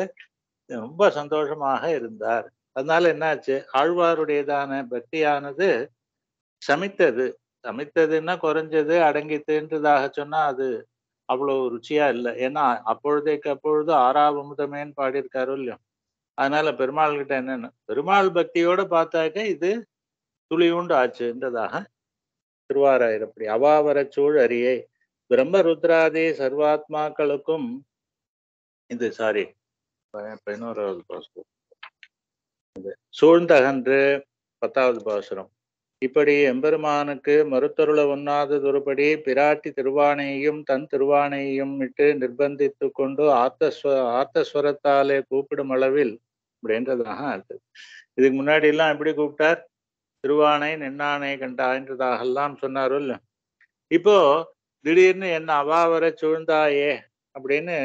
S1: ரொம்ப சந்தோஷமாக இருந்தார் அதனால என்னாச்சு ஆழ்வாருடையதான பக்தியானது சமைத்தது சமைத்ததுன்னா குறைஞ்சது அடங்கித்துன்றதாக சொன்னா அது அவ்வளவு ருச்சியா இல்லை ஏன்னா அப்பொழுதைக்கு அப்பொழுது ஆறாவமுதமேன்னு பாடியிருக்காரு இல்லையோ அதனால பெருமாள் கிட்ட என்னென்ன பெருமாள் பக்தியோட பார்த்தாக்க இது துளி உண்டு ஆச்சுன்றதாக திருவாராயிரப்படி அவாவர அரியை பிரம்ம ருத்ராதி சர்வாத்மாக்களுக்கும் இது சாரி பதினோராவது பாசுரம் இது சூழ்ந்தகன்று பத்தாவது பாசுரம் இப்படி எம்பெருமானுக்கு மறுத்தருள ஒண்ணாததொருபடி பிராட்டி திருவானையும் தன் திருவானையும் விட்டு நிர்பந்தித்து கொண்டு ஆத்தஸ்வ ஆத்தஸ்வரத்தாலே கூப்பிடும் அளவில் அப்படின்றதாக இருக்கு இதுக்கு முன்னாடி எல்லாம் எப்படி கூப்பிட்டார் திருவானை நின்னானை எல்லாம் சொன்னாருல்ல இப்போ திடீர்னு என்ன அவாவர சூழ்ந்தாயே அப்படின்னு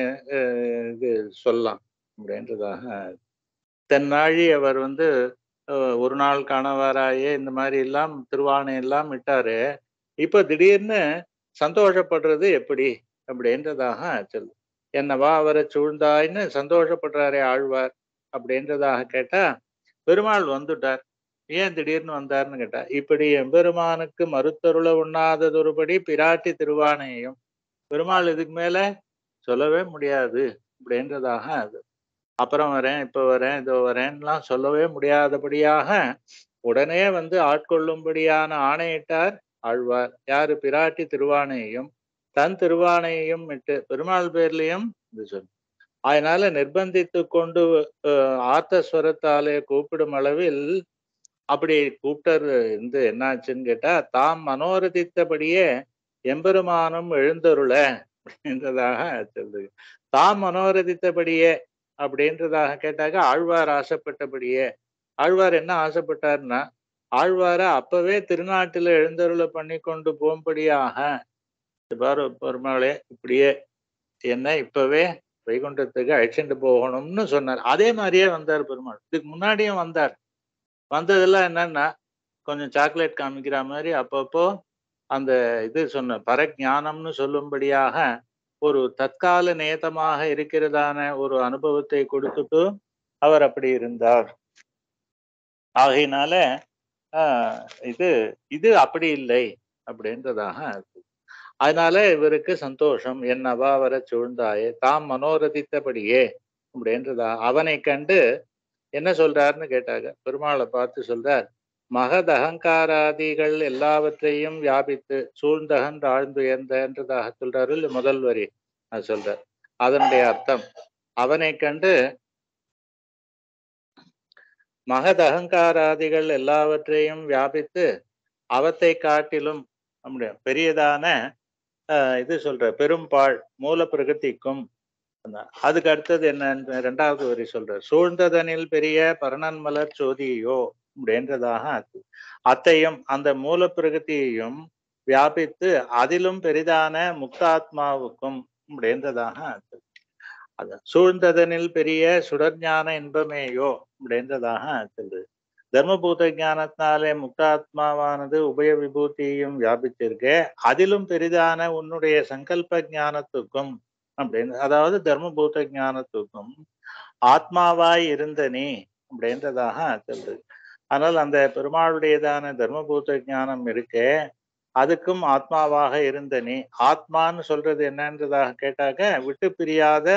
S1: இது சொல்லலாம் அப்படின்றதாக தென்னாழி அவர் வந்து ஒரு நாள் கணவராயே இந்த மாதிரி எல்லாம் திருவானை எல்லாம் விட்டாரு இப்போ திடீர்னு சந்தோஷப்படுறது எப்படி அப்படின்றதாக சொல்லு என்னவா அவரை சூழ்ந்தாயின்னு சந்தோஷப்படுறாரே ஆழ்வார் அப்படின்றதாக கேட்டா பெருமாள் வந்துட்டார் ஏன் திடீர்னு வந்தார்னு கேட்டா இப்படி எம்பெருமானுக்கு மறுத்தருள உண்ணாததொருபடி பிராட்டி திருவானையும் பெருமாள் இதுக்கு மேல சொல்லவே முடியாது அப்படின்றதாக அது அப்புறம் வரேன் இப்போ வரேன் இதோ வரேன்லாம் சொல்லவே முடியாதபடியாக உடனே வந்து ஆட்கொள்ளும்படியான ஆணையிட்டார் ஆழ்வார் யாரு பிராட்டி திருவானையும் தன் திருவானையும் விட்டு பெருமாள் பேர்லயும் இது அதனால நிர்பந்தித்து கொண்டு ஆர்த்த ஸ்வரத்தாலே கூப்பிடும் அளவில் அப்படி கூப்பிட்டது வந்து என்னாச்சுன்னு கேட்டா தாம் மனோரதித்தபடியே எம்பெருமானும் எழுந்தருள அப்படின்றதாக சொல்லுது தாம் மனோரதித்தபடியே அப்படின்றதாக கேட்டாக்க ஆழ்வார் ஆசைப்பட்டபடியே ஆழ்வார் என்ன ஆசைப்பட்டார்னா ஆழ்வார அப்பவே திருநாட்டில் எழுந்தருளை பண்ணி கொண்டு போகும்படியாக பெருமாளே இப்படியே என்ன இப்பவே வைகுண்டத்துக்கு அழைச்சிட்டு போகணும்னு சொன்னார் அதே மாதிரியே வந்தார் பெருமாள் இதுக்கு முன்னாடியும் வந்தார் வந்ததெல்லாம் என்னன்னா கொஞ்சம் சாக்லேட் காமிக்கிற மாதிரி அப்பப்போ அந்த இது சொன்ன பரஜானம்னு சொல்லும்படியாக ஒரு தற்கால நேதமாக இருக்கிறதான ஒரு அனுபவத்தை கொடுத்துட்டு அவர் அப்படி இருந்தார் ஆகையினால இது இது அப்படி இல்லை அப்படின்றதாக அதனால இவருக்கு சந்தோஷம் என்னவா வர சூழ்ந்தாயே தாம் மனோரதித்தபடியே அப்படின்றதா அவனை கண்டு என்ன சொல்றாருன்னு கேட்டாங்க பெருமாளை பார்த்து சொல்றார் மகத அகங்காராதிகள் எல்லாவற்றையும் வியாபித்து சூழ்ந்தகன் என்றதாக சொல்றாரு முதல் வரி நான் சொல்ற அதனுடைய அர்த்தம் அவனை கண்டு மகத அகங்காராதிகள் எல்லாவற்றையும் வியாபித்து அவத்தை காட்டிலும் பெரியதான இது சொல்ற பெரும்பாள் மூல பிரகதிக்கும் அதுக்கு அடுத்தது என்ன ரெண்டாவது வரி சொல்ற சூழ்ந்ததனில் பெரிய பரணன் மலர் சோதியோ அப்படின்றதாக ஆக்கு அத்தையும் அந்த மூல பிரகதியையும் வியாபித்து அதிலும் பெரிதான முக்தாத்மாவுக்கும் அப்படின்றதாக ஆக்கு அது சூழ்ந்ததனில் பெரிய சுடர்ஞான இன்பமேயோ அப்படின்றதாக ஆக்குது தர்மபூத ஞானத்தினாலே முக்தாத்மாவானது உபய விபூத்தியும் வியாபித்திருக்கே அதிலும் பெரிதான உன்னுடைய சங்கல்ப ஞானத்துக்கும் அப்படின்னு அதாவது தர்மபூத ஞானத்துக்கும் ஆத்மாவாய் இருந்த நீ அப்படின்றதாக சொல்றது ஆனால் அந்த பெருமாளுடையதான தர்மபூத ஞானம் இருக்கு அதுக்கும் ஆத்மாவாக இருந்த நீ ஆத்மான்னு சொல்றது என்னன்றதாக கேட்டாக்க விட்டு பிரியாத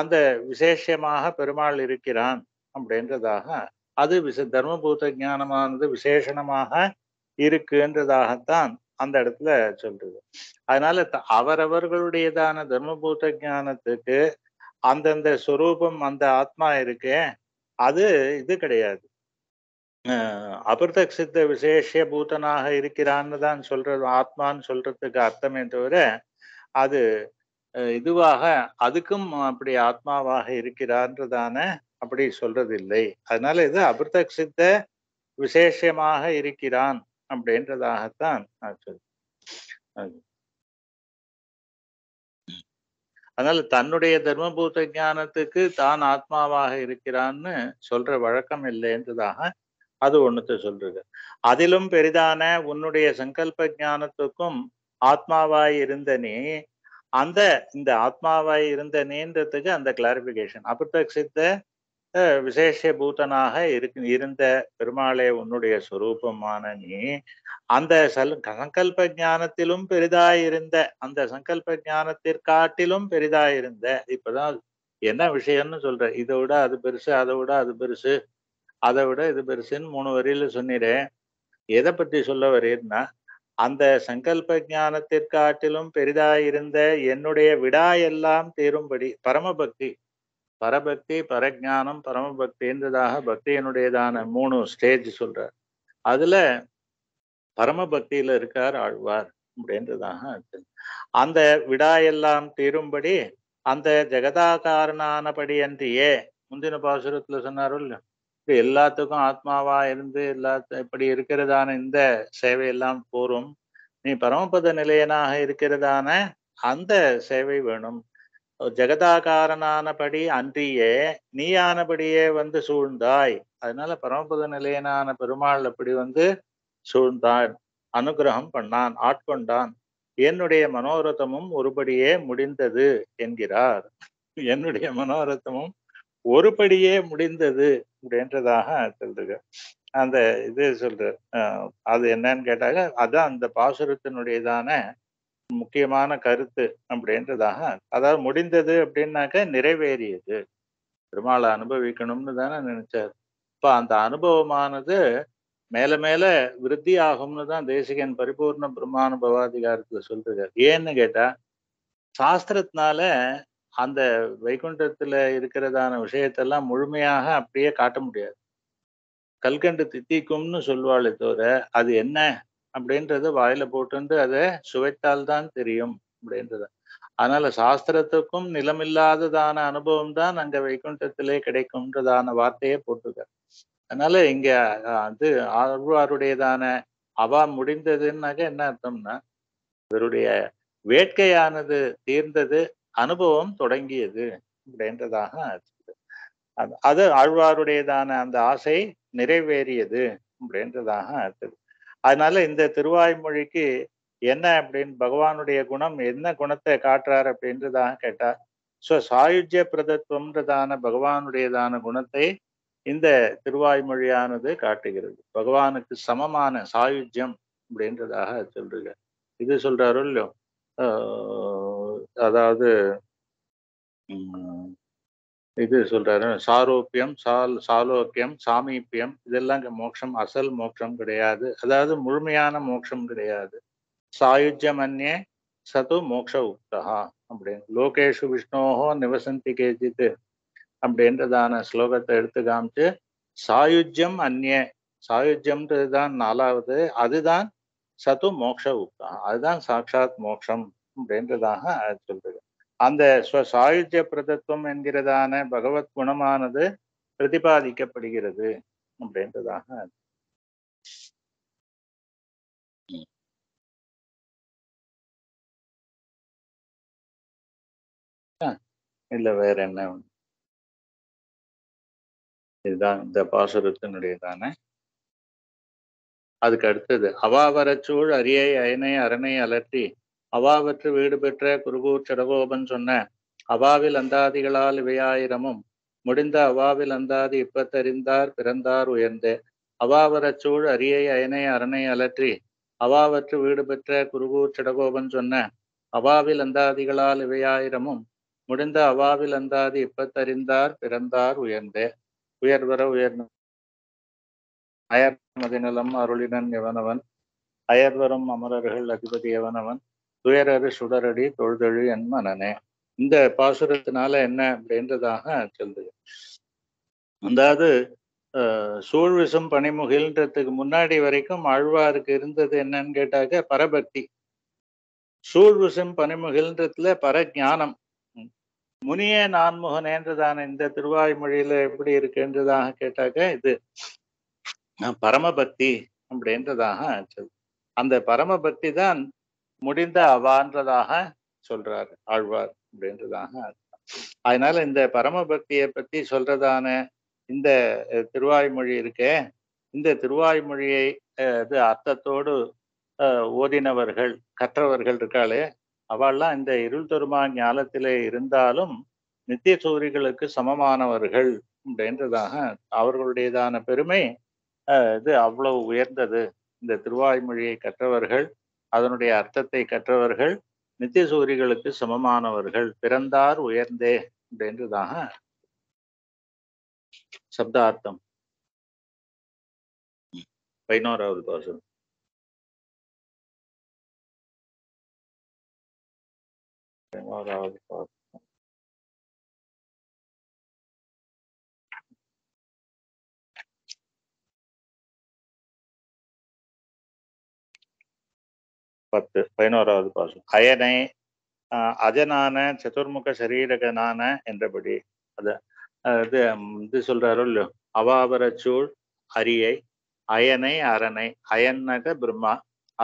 S1: அந்த விசேஷமாக பெருமாள் இருக்கிறான் அப்படின்றதாக அது விச தர்மபூத ஞானமானது விசேஷணமாக இருக்குன்றதாகத்தான் அந்த இடத்துல சொல்றது அதனால அவரவர்களுடையதான தர்மபூத ஞானத்துக்கு அந்தந்த சொரூபம் அந்த ஆத்மா இருக்கு அது இது கிடையாது அபிர்த சித்த விசேஷ பூத்தனாக இருக்கிறான்னு தான் சொல்றது ஆத்மான்னு சொல்றதுக்கு அர்த்தமே தவிர அது இதுவாக அதுக்கும் அப்படி ஆத்மாவாக இருக்கிறான்றதான அப்படி சொல்றது இல்லை அதனால இது அபிர்த சித்த விசேஷமாக இருக்கிறான் அப்படின்றதாகத்தான் அது அதனால தன்னுடைய தர்மபூத ஞானத்துக்கு தான் ஆத்மாவாக இருக்கிறான்னு சொல்ற வழக்கம் இல்லைன்றதாக அது ஒண்ணுத்த சொல்றது அதிலும் பெரிதான உன்னுடைய சங்கல்ப ஞானத்துக்கும் ஆத்மாவாய் இருந்த நீ அந்த இந்த ஆத்மாவாய் இருந்த நீன்றதுக்கு அந்த கிளாரிபிகேஷன் அபிரசித்த விசேஷ பூத்தனாக இருக்கு இருந்த பெருமாளே உன்னுடைய சுரூபமான நீ அந்த சல் சங்கல்ப ஜானத்திலும் பெரிதாயிருந்த அந்த சங்கல்ப ஜானத்திற்காட்டிலும் பெரிதாயிருந்த இப்பதான் என்ன விஷயம்னு சொல்ற இதை விட அது பெருசு அதை விட அது பெருசு அதை விட இது பெருசுன்னு மூணு வரியில சொன்னிடுறேன் எதை பத்தி சொல்ல வரீர்னா அந்த சங்கல்ப ஞானத்திற்காட்டிலும் பெரிதாயிருந்த என்னுடைய விடா எல்லாம் தீரும்படி பரமபக்தி பரபக்தி பரஜானம் பரமபக்தின்றதாக பக்தியினுடையதான மூணு ஸ்டேஜ் சொல்றார் அதுல பரமபக்தியில இருக்கார் ஆழ்வார் அப்படின்றதாக அந்த விடா எல்லாம் தீரும்படி அந்த ஜெகதாகாரனானபடி அன்றியே முந்தின பாசுரத்துல சொன்னாரோ எல்லாத்துக்கும் ஆத்மாவா இருந்து எல்லா இப்படி இருக்கிறதான இந்த சேவையெல்லாம் போரும் நீ பரமபத நிலையனாக இருக்கிறதான அந்த சேவை வேணும் ஜெகதாகாரனானபடி அன்றியே நீயானபடியே வந்து சூழ்ந்தாய் அதனால பரமபத நிலையனான பெருமாள் அப்படி வந்து சூழ்ந்தான் அனுகிரகம் பண்ணான் ஆட்கொண்டான் என்னுடைய மனோரதமும் ஒருபடியே முடிந்தது என்கிறார் என்னுடைய மனோரதமும் ஒருபடியே முடிந்தது அப்படின்றதாக சொல்றது அந்த இது சொல்ற அது என்னன்னு கேட்டாக்க அதான் அந்த பாசுரத்தினுடையதான முக்கியமான கருத்து அப்படின்றதாக அதாவது முடிந்தது அப்படின்னாக்க நிறைவேறியது பெருமாளை அனுபவிக்கணும்னு தானே நினைச்சார் இப்போ அந்த அனுபவமானது மேல மேல விருத்தி ஆகும்னு தான் தேசிகன் பரிபூர்ண பிரம்மானுபவாதிகாரத்துல சொல்றாரு ஏன்னு கேட்டா சாஸ்திரத்தினால அந்த வைகுண்டத்துல இருக்கிறதான விஷயத்தெல்லாம் முழுமையாக அப்படியே காட்ட முடியாது கல்கண்டு தித்திக்கும்னு சொல்வாளே தவிர அது என்ன அப்படின்றது வாயில போட்டு அதை சுவைத்தால் தான் தெரியும் அப்படின்றத அதனால சாஸ்திரத்துக்கும் நிலமில்லாததான அனுபவம் தான் அங்க வைகுண்டத்திலே கிடைக்கும்ன்றதான வார்த்தையே போட்டுக்க அதனால இங்க அது ஆழ்வாருடையதான அவா முடிந்ததுன்னாக்க என்ன அர்த்தம்னா இவருடைய வேட்கையானது தீர்ந்தது அனுபவம் தொடங்கியது அப்படின்றதாக அது ஆழ்வாருடையதான அந்த ஆசை நிறைவேறியது அப்படின்றதாக அர்த்தது அதனால இந்த திருவாய்மொழிக்கு என்ன அப்படின்னு பகவானுடைய குணம் என்ன குணத்தை காட்டுறார் அப்படின்றதாக கேட்டார் ஸோ சாயுஜ்ய பிரதத்துவம்ன்றதான பகவானுடையதான குணத்தை இந்த திருவாய்மொழியானது காட்டுகிறது பகவானுக்கு சமமான சாயுஜ்யம் அப்படின்றதாக சொல்றீங்க இது சொல்றாரோ இல்லையோ அதாவது இது சொல்றாரு சாரோப்பியம் சால் சாலோக்கியம் சாமீப்பியம் இதெல்லாம் மோட்சம் அசல் மோட்சம் கிடையாது அதாவது முழுமையான மோட்சம் கிடையாது சாயுஜ்யமன்யே சது மோக்ஷ உக்தா அப்படின்னு லோகேஷு விஷ்ணோகோ நிவசந்தி கேஜித் அப்படின்றதான ஸ்லோகத்தை எடுத்து காமிச்சு சாயுஜ்யம் அந்நே சாயுஜ்யம்ன்றது தான் நாலாவது அதுதான் சது மோக்ஷ உக்தா அதுதான் சாட்சாத் மோக்ஷம் அப்படின்றதாக சொல்றது அந்த சாயுஜ்ய பிரதத்துவம் என்கிறதான பகவத் குணமானது பிரதிபாதிக்கப்படுகிறது அப்படின்றதாக இல்ல வேற என்ன இதுதான் இந்த பாசுரத்தினுடையதான அதுக்கு அடுத்தது அவாவரச்சூழ் அரியை அயனை அரணை அலர்த்தி அவாவற்று வீடு பெற்ற குருகூர் சடகோபன் சொன்ன அவாவில் அந்தாதிகளால் இவையாயிரமும் முடிந்த அவாவில் அந்தாதி இப்பத்தறிந்தார் பிறந்தார் உயர்ந்து அவாவரச் சூழ் அரியை அயனை அரணை அலற்றி அவாவற்று வீடு பெற்ற குருகூர் சடகோபன் சொன்ன அவாவில் அந்தாதிகளால் இவையாயிரமும் முடிந்த அவாவில் அந்தாதி இப்பத்தறிந்தார் பிறந்தார் உயர்ந்து உயர்வர உயர்ந்த அயர் மதிநலம் அருளினன் எவனவன் அயர்வரும் அமரர்கள் அதிபதி எவனவன் துயரறு சுடரடி தொழுதழு என் மனநே இந்த பாசுரத்தினால என்ன அப்படின்றதாக சொல்லுது அதாவது சூழ்விசும் பனிமுகில்ன்றதுக்கு முன்னாடி வரைக்கும் ஆழ்வாருக்கு இருந்தது என்னன்னு கேட்டாக்க பரபக்தி சூழ்விசும் பனிமுகில்ன்றதுல பரஜானம் முனிய நான்முகனேன்றதான இந்த திருவாய் மொழியில எப்படி இருக்குன்றதாக கேட்டாக்க இது பரமபக்தி அப்படின்றதாக அந்த பரமபக்தி தான் முடிந்த அவான்றதாக சொல்றார் ஆழ்வார் அப்படின்றதாக அதனால இந்த பரமபக்தியை பத்தி சொல்றதான இந்த திருவாய்மொழி இருக்கே இந்த திருவாய்மொழியை இது அர்த்தத்தோடு ஓதினவர்கள் கற்றவர்கள் இருக்காளே அவள்லாம் இந்த இருள் தருமா ஞானத்திலே இருந்தாலும் நித்திய சூரிகளுக்கு சமமானவர்கள் அப்படின்றதாக அவர்களுடையதான பெருமை இது அவ்வளவு உயர்ந்தது இந்த திருவாய்மொழியை கற்றவர்கள் அதனுடைய அர்த்தத்தை கற்றவர்கள் நித்திய சூரிகளுக்கு சமமானவர்கள் பிறந்தார் உயர்ந்தே அப்படின்றதாக சப்தார்த்தம் பதினோராவது பாசம் பதினோராவது பாசம் பத்து பதினோராவது பாசம் அயனை அஜனான சதுர்முக சரீரகனான என்றபடி அது இது இது சொல்றாரோ இல்லையோ அவாபரச்சூழ் அரியை அயனை அரணை அயன்னக பிரம்மா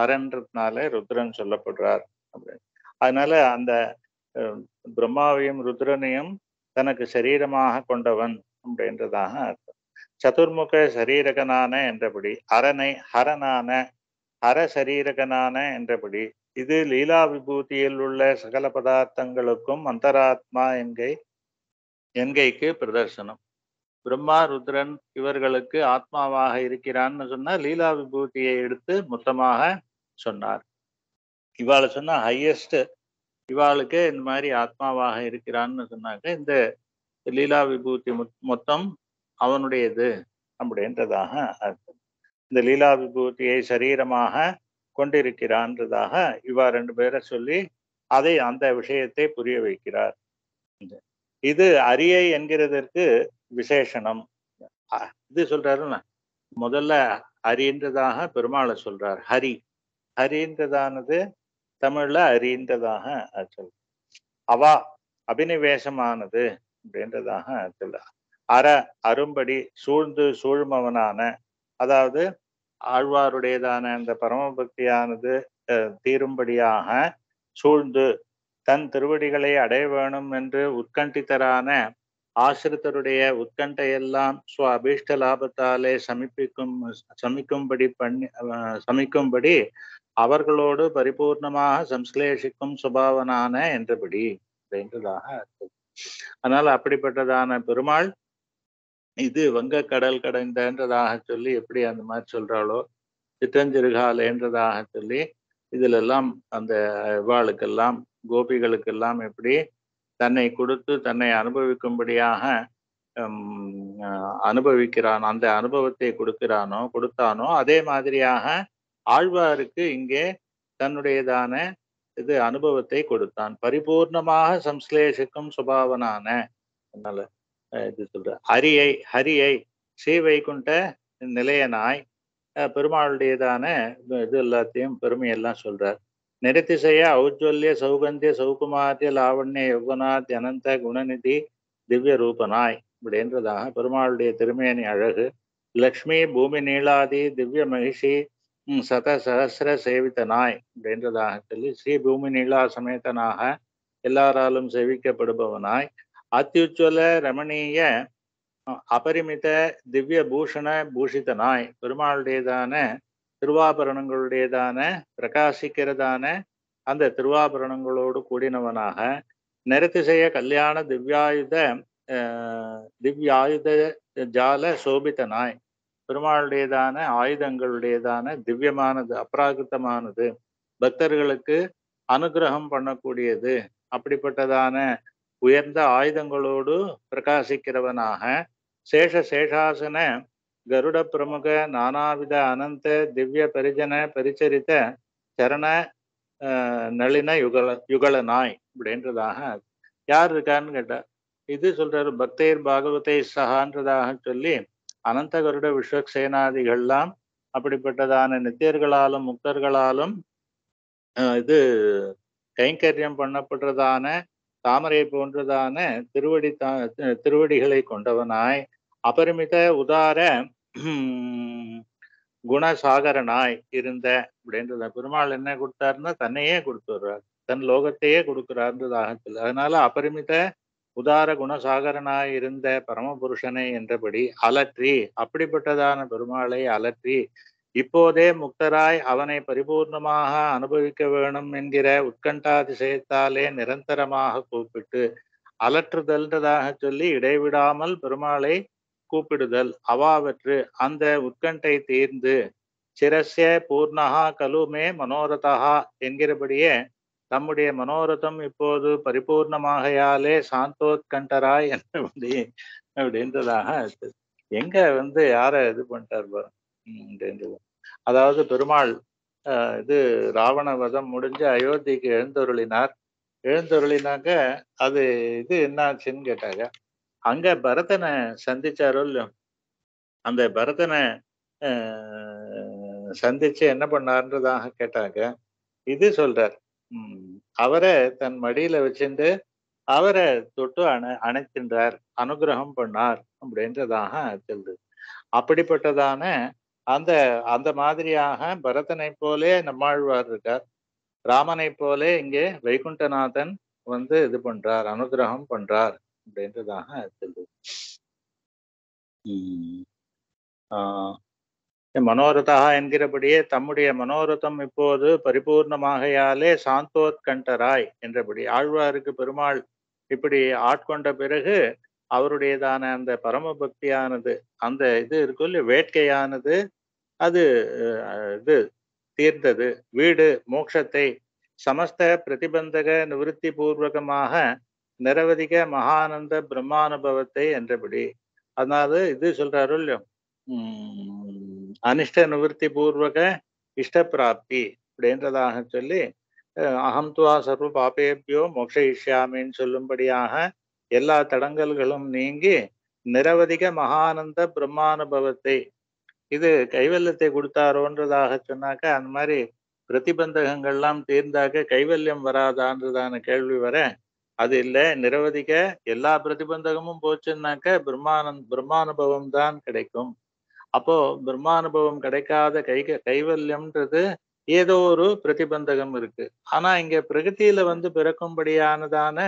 S1: அரன்றதுனால ருத்ரன் சொல்லப்படுறார் அப்படின்னு அதனால அந்த பிரம்மாவையும் ருத்ரனையும் தனக்கு சரீரமாக கொண்டவன் அப்படின்றதாக அர்த்தம் சதுர்முக சரீரகனான என்றபடி அரணை ஹரனான அறசரீரகனான என்றபடி இது லீலா விபூதியில் உள்ள சகல பதார்த்தங்களுக்கும் அந்தராத்மா எங்கை எங்கைக்கு பிரதர்சனம் பிரம்மா ருத்ரன் இவர்களுக்கு ஆத்மாவாக இருக்கிறான்னு சொன்னால் லீலா விபூதியை எடுத்து மொத்தமாக சொன்னார் இவாளை சொன்னால் ஹையஸ்ட் இவாளுக்கு இந்த மாதிரி ஆத்மாவாக இருக்கிறான்னு சொன்னாக்க இந்த லீலா விபூதி மொத்தம் அவனுடையது அப்படின்றதாக அர்த்தம் இந்த லீலா விபூதியை சரீரமாக கொண்டிருக்கிறான்றதாக இவா ரெண்டு பேரை சொல்லி அதை அந்த விஷயத்தை புரிய வைக்கிறார் இது அரியை என்கிறதற்கு விசேஷனம் இது சொல்றாருன்னா முதல்ல அறின்றதாக பெருமாளை சொல்றார் ஹரி ஹரின்றதானது தமிழ்ல ஹரின்றதாக சொல் அவா அபினிவேசமானது அப்படின்றதாக சொல்ல அற அரும்படி சூழ்ந்து சூழ்மவனான அதாவது ஆழ்வாருடையதான அந்த பரமபக்தியானது தீரும்படியாக சூழ்ந்து தன் திருவடிகளை அடைய வேணும் என்று உட்கண்டித்தரான ஆசிரித்தருடைய உட்கண்டையெல்லாம் சுவ அபீஷ்ட லாபத்தாலே சமிப்பிக்கும் சமிக்கும்படி பண்ணி சமிக்கும்படி அவர்களோடு பரிபூர்ணமாக சம்ஸ்லேஷிக்கும் சுபாவனான என்றபடி அப்படின்றதாக அதனால் அப்படிப்பட்டதான பெருமாள் இது வங்க கடல் கடைந்தன்றதாக சொல்லி எப்படி அந்த மாதிரி சொல்றாளோ என்றதாக சொல்லி இதுல எல்லாம் அந்த இவாளுக்கெல்லாம் கோபிகளுக்கெல்லாம் எப்படி தன்னை கொடுத்து தன்னை அனுபவிக்கும்படியாக அனுபவிக்கிறான் அந்த அனுபவத்தை கொடுக்கிறானோ கொடுத்தானோ அதே மாதிரியாக ஆழ்வாருக்கு இங்கே தன்னுடையதான இது அனுபவத்தை கொடுத்தான் பரிபூர்ணமாக சம்ஸ்லேஷிக்கும் சுபாவனான அதனால இது சொல்ற ஹரியை ஹரியை ஸ்ரீ வைகுண்ட நிலையனாய் பெருமாளுடையதான இது எல்லாத்தையும் பெருமையெல்லாம் சொல்றார் நிறத்திசய ஔஜ்வல்ய சௌகந்திய சௌகுமாத்திய லாவண்ய யோகநாத் அனந்த குணநிதி திவ்ய ரூபனாய் இப்படின்றதாக பெருமாளுடைய திருமேனி அழகு லக்ஷ்மி பூமி நீளாதி திவ்ய மகிஷி சத சகசிர சேவித்தனாய் அப்படின்றதாக சொல்லி ஸ்ரீ பூமி நீளா சமேதனாக எல்லாராலும் சேவிக்கப்படுபவனாய் அத்தியுச்சல ரமணீய அபரிமித திவ்ய பூஷண பூஷிதனாய் பெருமாளுடையதான திருவாபரணங்களுடையதான பிரகாசிக்கிறதான அந்த திருவாபரணங்களோடு கூடினவனாக நிறத்திசைய கல்யாண திவ்யாயுத திவ்யாயுத ஜால சோபித்தனாய் பெருமாளுடையதான ஆயுதங்களுடையதான திவ்யமானது அப்ராகிருத்தமானது பக்தர்களுக்கு அனுகிரகம் பண்ணக்கூடியது அப்படிப்பட்டதான உயர்ந்த ஆயுதங்களோடு பிரகாசிக்கிறவனாக சேஷ சேஷாசன கருட பிரமுக நானாவித அனந்த திவ்ய பரிஜன பரிச்சரித்த சரண நளின யுகல யுகல நாய் அப்படின்றதாக யார் இருக்கான்னு கேட்டார் இது சொல்றாரு பக்தேர் பாகவதை சகான்றதாக சொல்லி அனந்த கருட விஸ்வசேனாதிகள்லாம் அப்படிப்பட்டதான நித்தியர்களாலும் முக்தர்களாலும் இது கைங்கரியம் பண்ணப்படுறதான தாமரை போன்றதான திருவடி திருவடிகளை கொண்டவனாய் அபரிமித உதார குணசாகரனாய் இருந்த அப்படின்றத பெருமாள் என்ன கொடுத்தாருன்னா தன்னையே கொடுத்துடுறார் தன் லோகத்தையே கொடுக்கிறார்ந்து சொல்லு அதனால அபரிமித உதார குணசாகரனாய் இருந்த பரமபுருஷனை என்றபடி அலற்றி அப்படிப்பட்டதான பெருமாளை அலற்றி இப்போதே முக்தராய் அவனை பரிபூர்ணமாக அனுபவிக்க வேணும் என்கிற உட்கண்டாதிசயத்தாலே நிரந்தரமாக கூப்பிட்டு அலற்றுதல்ன்றதாக சொல்லி இடைவிடாமல் பெருமாளை கூப்பிடுதல் அவாவற்று அந்த உட்கண்டை தீர்ந்து சிரஸ்ய பூர்ணகா கலுமே மனோரதா என்கிறபடியே தம்முடைய மனோரதம் இப்போது பரிபூர்ணமாகையாலே சாந்தோத்கண்டராய் என்பபடி அப்படின்றதாக எங்க வந்து யார இது பண்ணிட்டார் பாருங்க தெரிந்தது அதாவது பெருமாள் இது ராவண வதம் முடிஞ்சு அயோத்திக்கு எழுந்தருளினார் எழுந்தருளினாக்க அது இது என்னாச்சுன்னு கேட்டாங்க அங்க பரதனை சந்திச்சாரோ இல்லையோ அந்த பரதனை சந்திச்சு என்ன பண்ணார்ன்றதாக கேட்டாங்க இது சொல்றார் அவரை தன் மடியில வச்சுட்டு அவரை தொட்டு அணை அணைக்கின்றார் அனுகிரகம் பண்ணார் அப்படின்றதாக சொல்லுது அப்படிப்பட்டதான அந்த அந்த மாதிரியாக பரதனை போலே நம்மாழ்வார் இருக்கார் ராமனை போலே இங்கே வைகுண்டநாதன் வந்து இது பண்றார் அனுகிரகம் பண்றார் அப்படின்றதாக சொல்லு மனோரதா என்கிறபடியே தம்முடைய மனோரதம் இப்போது பரிபூர்ணமாகையாலே சாந்தோத்கண்டராய் என்றபடி ஆழ்வாருக்கு பெருமாள் இப்படி ஆட்கொண்ட பிறகு அவருடையதான அந்த பரம பக்தியானது அந்த இது இருக்குல்ல வேட்கையானது அது இது தீர்ந்தது வீடு மோட்சத்தை சமஸ்த பிரதிபந்தக நிவத்தி பூர்வகமாக நிரவதிக மகானந்த பிரம்மானுபவத்தை என்றபடி அதனால இது சொல்றாரு இல்லையோ அனிஷ்ட நிவர்த்தி பூர்வக இஷ்ட பிராப்தி அப்படின்றதாக சொல்லி அகம் துவா சர்வ பாப்பேபியோ இஷ்யாமின்னு சொல்லும்படியாக எல்லா தடங்கல்களும் நீங்கி நிரவதிக மகானந்த பிரம்மானுபவத்தை இது கைவல்யத்தை கொடுத்தாரோன்றதாக சொன்னாக்க அந்த மாதிரி பிரதிபந்தகங்கள்லாம் தீர்ந்தாக்க கைவல்யம் வராதான்றதான கேள்வி வர அது இல்லை நிரவதிக்க எல்லா பிரதிபந்தகமும் போச்சுன்னாக்க பிரம்மானந்த் பிரம்மானுபவம் தான் கிடைக்கும் அப்போ பிரம்மானுபவம் கிடைக்காத கை கைவல்யம்ன்றது ஏதோ ஒரு பிரதிபந்தகம் இருக்கு ஆனா இங்க பிரகதியில வந்து பிறக்கும்படியானதான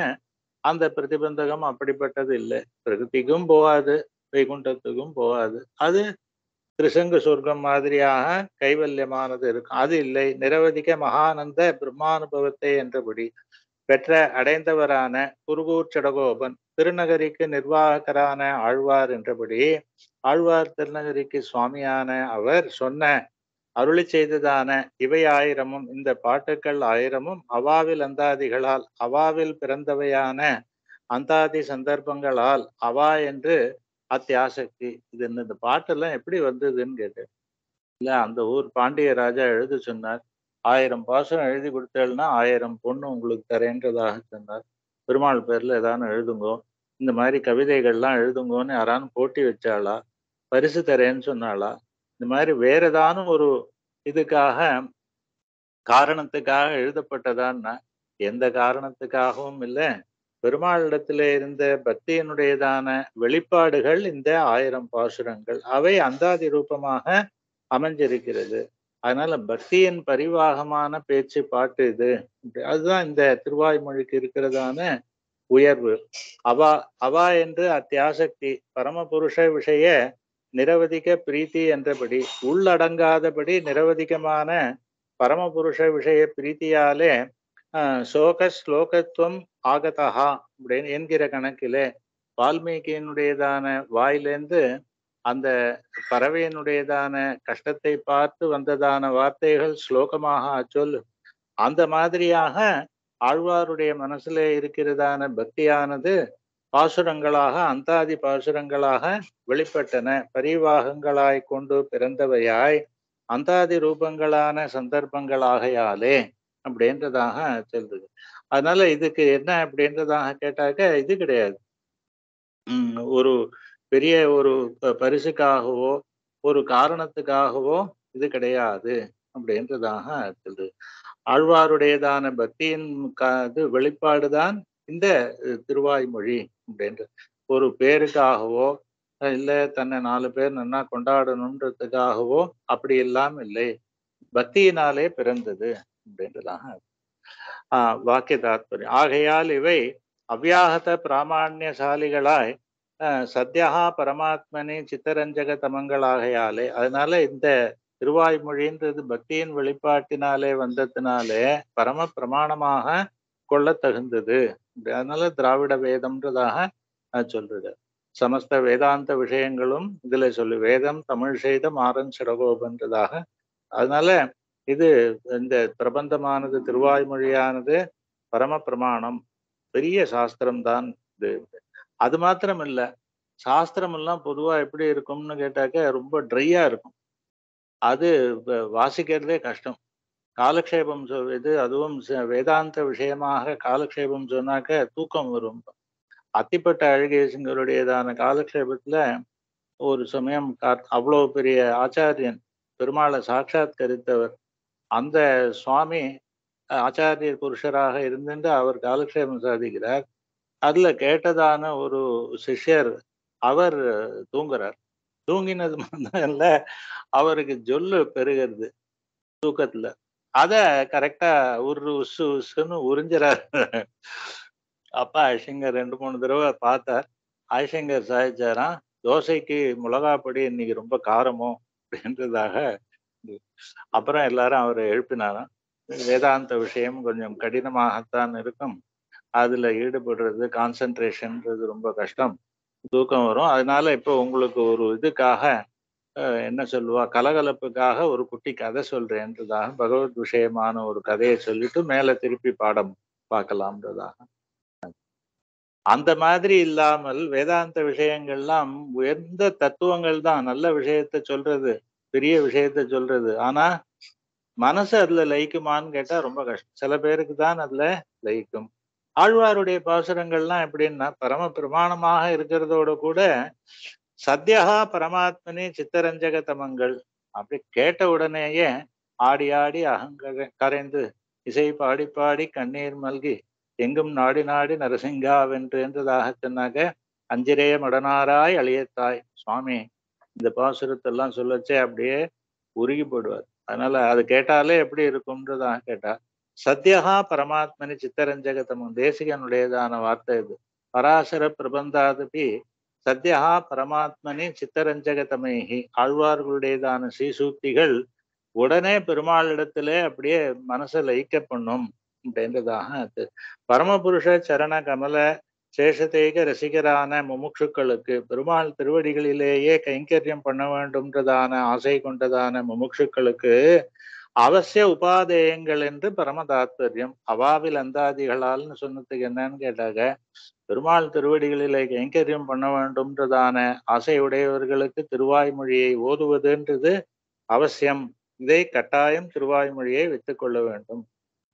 S1: அந்த பிரதிபந்தகம் அப்படிப்பட்டது இல்லை பிரகதிக்கும் போகாது வைகுண்டத்துக்கும் போகாது அது திருசங்கு சொர்க்கம் மாதிரியாக கைவல்யமானது இருக்கும் அது இல்லை நிரவதிக்க மகானந்த பிரம்மானுபவத்தை என்றபடி பெற்ற அடைந்தவரான குருகூர் சடகோபன் திருநகரிக்கு நிர்வாகரான ஆழ்வார் என்றபடி ஆழ்வார் திருநகரிக்கு சுவாமியான அவர் சொன்ன அருளி செய்ததான இவை ஆயிரமும் இந்த பாட்டுக்கள் ஆயிரமும் அவாவில் அந்தாதிகளால் அவாவில் பிறந்தவையான அந்தாதி சந்தர்ப்பங்களால் அவா என்று அத்தியாசக்தி இது இந்த பாட்டெல்லாம் எப்படி வந்ததுன்னு கேட்டேன் இல்ல அந்த ஊர் பாண்டிய ராஜா எழுத சொன்னார் ஆயிரம் பாசம் எழுதி கொடுத்தேன்னா ஆயிரம் பொண்ணு உங்களுக்கு தரேன்றதாக சொன்னார் பெருமாள் பேர்ல ஏதானு எழுதுங்கோ இந்த மாதிரி கவிதைகள்லாம் எழுதுங்கோன்னு யாரானு போட்டி வச்சாளா பரிசு தரேன்னு சொன்னாளா இந்த மாதிரி வேற ஏதானும் ஒரு இதுக்காக காரணத்துக்காக எழுதப்பட்டதான்னா எந்த காரணத்துக்காகவும் இல்லை பெருமாளிடத்திலே இருந்த பக்தியினுடையதான வெளிப்பாடுகள் இந்த ஆயிரம் பாசுரங்கள் அவை அந்தாதி ரூபமாக அமைஞ்சிருக்கிறது அதனால பக்தியின் பரிவாகமான பேச்சு பாட்டு இது அதுதான் இந்த திருவாய்மொழிக்கு இருக்கிறதான உயர்வு அவா அவா என்று அத்தியாசக்தி பரமபுருஷ விஷய நிரவதிக பிரீத்தி என்றபடி உள்ளடங்காதபடி நிரவதிகமான பரமபுருஷ விஷய பிரீத்தியாலே சோக ஸ்லோகத்துவம் ஆகதா அப்படின்னு என்கிற கணக்கிலே வால்மீகியினுடையதான வாயிலேந்து அந்த பறவையினுடையதான கஷ்டத்தை பார்த்து வந்ததான வார்த்தைகள் ஸ்லோகமாக சொல் அந்த மாதிரியாக ஆழ்வாருடைய மனசுல இருக்கிறதான பக்தியானது பாசுரங்களாக அந்தாதி பாசுரங்களாக வெளிப்பட்டன பரிவாகங்களாய் கொண்டு பிறந்தவையாய் அந்தாதி ரூபங்களான சந்தர்ப்பங்களாகையாலே அப்படின்றதாக சொல்றது அதனால இதுக்கு என்ன அப்படின்றதாக கேட்டாக்க இது கிடையாது ஒரு பெரிய ஒரு பரிசுக்காகவோ ஒரு காரணத்துக்காகவோ இது கிடையாது அப்படின்றதாக சொல்றது ஆழ்வாருடையதான பக்தியின் இது வெளிப்பாடுதான் இந்த திருவாய்மொழி அப்படின்ட்டு ஒரு பேருக்காகவோ இல்லை தன்னை நாலு பேர் நன்னா கொண்டாடணுன்றதுக்காகவோ அப்படி எல்லாம் இல்லை பக்தியினாலே பிறந்தது அப்படின்றதாக வாக்கிய தாத்பரியம் ஆகையால் இவை அவ்யாகத அஹ் சத்யகா பரமாத்மனே சித்தரஞ்சக தமங்களாகையாலே அதனால இந்த திருவாய்மொழின்றது பக்தியின் வெளிப்பாட்டினாலே வந்ததுனாலே பரம பிரமாணமாக கொள்ள தகுந்தது அதனால திராவிட வேதம்ன்றதாக சொல்றது சமஸ்த வேதாந்த விஷயங்களும் இதுல சொல்லு வேதம் தமிழ் செய்த மாறன் சிறகோபன்றதாக அதனால இது இந்த பிரபந்தமானது திருவாய்மொழியானது பரம பிரமாணம் பெரிய சாஸ்திரம் தான் இது அது மாத்திரம் இல்லை சாஸ்திரம் எல்லாம் பொதுவா எப்படி இருக்கும்னு கேட்டாக்க ரொம்ப ட்ரையா இருக்கும் அது வாசிக்கிறதே கஷ்டம் காலக்ஷேபம் சொல்வது அதுவும் வேதாந்த விஷயமாக காலக்ஷேபம் சொன்னாக்க தூக்கம் வரும் அத்திப்பட்ட அழகேசுங்களுடையதான காலக்ஷேபத்துல ஒரு சமயம் அவ்வளவு பெரிய ஆச்சாரியன் பெருமாளை சாட்சாத் கரித்தவர் அந்த சுவாமி ஆச்சாரிய புருஷராக இருந்துட்டு அவர் காலக்ஷேபம் சாதிக்கிறார் அதுல கேட்டதான ஒரு சிஷ்யர் அவர் தூங்குறார் தூங்கினது மட்டும் இல்லை அவருக்கு ஜொல்லு பெருகிறது தூக்கத்துல அத கரெக்டா உரு உசு உசுன்னு உறிஞ்சிறாரு அப்பா ஐசங்கர் ரெண்டு மூணு தடவை பார்த்தார் ஐசங்கர் சாதிச்சாராம் தோசைக்கு மிளகா பொடி இன்னைக்கு ரொம்ப காரமோ அப்படின்றதாக அப்புறம் எல்லாரும் அவரை எழுப்பினாராம் வேதாந்த விஷயம் கொஞ்சம் கடினமாகத்தான் இருக்கும் அதுல ஈடுபடுறது கான்சன்ட்ரேஷன்றது ரொம்ப கஷ்டம் தூக்கம் வரும் அதனால இப்போ உங்களுக்கு ஒரு இதுக்காக என்ன சொல்லுவா கலகலப்புக்காக ஒரு குட்டி கதை சொல்றேன்றதாக பகவத் விஷயமான ஒரு கதையை சொல்லிட்டு மேல திருப்பி பாடம் பார்க்கலாம்ன்றதாக அந்த மாதிரி இல்லாமல் வேதாந்த விஷயங்கள்லாம் உயர்ந்த தத்துவங்கள் தான் நல்ல விஷயத்த சொல்றது பெரிய விஷயத்த சொல்றது ஆனா மனசு அதுல லயிக்குமான்னு கேட்டா ரொம்ப கஷ்டம் சில பேருக்கு தான் அதுல லயிக்கும் ஆழ்வாருடைய பாசுரங்கள்லாம் எப்படின்னா பரம பிரமாணமாக இருக்கிறதோட கூட சத்யகா பரமாத்மனே தமங்கள் அப்படி கேட்ட உடனேயே ஆடி ஆடி அகங்க கரைந்து இசை பாடி பாடி கண்ணீர் மல்கி எங்கும் நாடி நாடி நரசிங்கா என்றதாக சொன்னாங்க அஞ்சிரே மடனாராய் அழியத்தாய் சுவாமி இந்த பாசுரத்தெல்லாம் சொல்லச்சே அப்படியே உருகி போடுவார் அதனால அது கேட்டாலே எப்படி இருக்கும்ன்றதாக கேட்டா சத்யகா பரமாத்மனி சித்தரஞ்சகத்தமும் தேசிகனுடையதான வார்த்தை இது பராசர பிரபந்தாதபி சத்யா பரமாத்மனே சித்தரஞ்சகதமேகி ஆழ்வார்களுடையதான ஸ்ரீசூக்திகள் உடனே பெருமாளிடத்துல அப்படியே மனசை லயிக்க பண்ணும் அப்படின்றதாக பரமபுருஷ சரண கமல சேஷதேக ரசிகரான முமுட்சுக்களுக்கு பெருமாள் திருவடிகளிலேயே கைங்கரியம் பண்ண வேண்டும்ன்றதான ஆசை கொண்டதான முமுட்சுக்களுக்கு அவசிய உபாதேயங்கள் என்று பரம தாத்பரியம் அவாவில் அந்தாதிகளால்னு சொன்னதுக்கு என்னன்னு கேட்டாக்க பெருமாள் திருவடிகளிலே கைங்கரியம் பண்ண வேண்டும்ன்றதான திருவாய் திருவாய்மொழியை ஓதுவதுன்றது அவசியம் இதை கட்டாயம் திருவாய்மொழியை கொள்ள வேண்டும்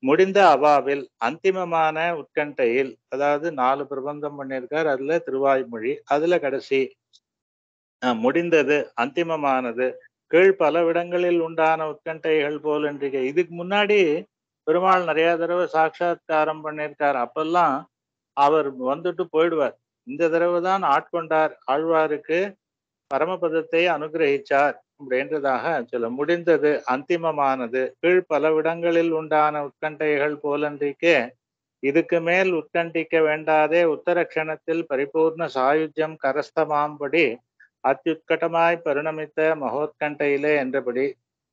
S1: முடிந்த அவாவில் அந்திமமான உட்கண்டையில் அதாவது நாலு பிரபந்தம் பண்ணியிருக்கார் அதுல திருவாய்மொழி அதுல கடைசி முடிந்தது அந்திமமானது கீழ் பலவிடங்களில் உண்டான உட்கண்டைகள் போல் என்றீங்க இதுக்கு முன்னாடி பெருமாள் நிறைய தடவை சாட்சா்காரம் பண்ணியிருக்கார் அப்பெல்லாம் அவர் வந்துட்டு போயிடுவார் இந்த தடவை தான் ஆட்கொண்டார் ஆழ்வாருக்கு பரமபதத்தை அனுகிரகிச்சார் அப்படின்றதாக சொல்ல முடிந்தது அந்திமமானது கீழ் பலவிடங்களில் உண்டான உட்கண்டைகள் போலன்றிக்கே இதுக்கு மேல் உட்கண்டிக்க வேண்டாதே உத்தரக்ஷணத்தில் பரிபூர்ண சாயுஜ்யம் கரஸ்தமாம்படி அத்தியுட்கட்டமாய் பரிணமித்த மகோத்கண்டையிலே என்றபடி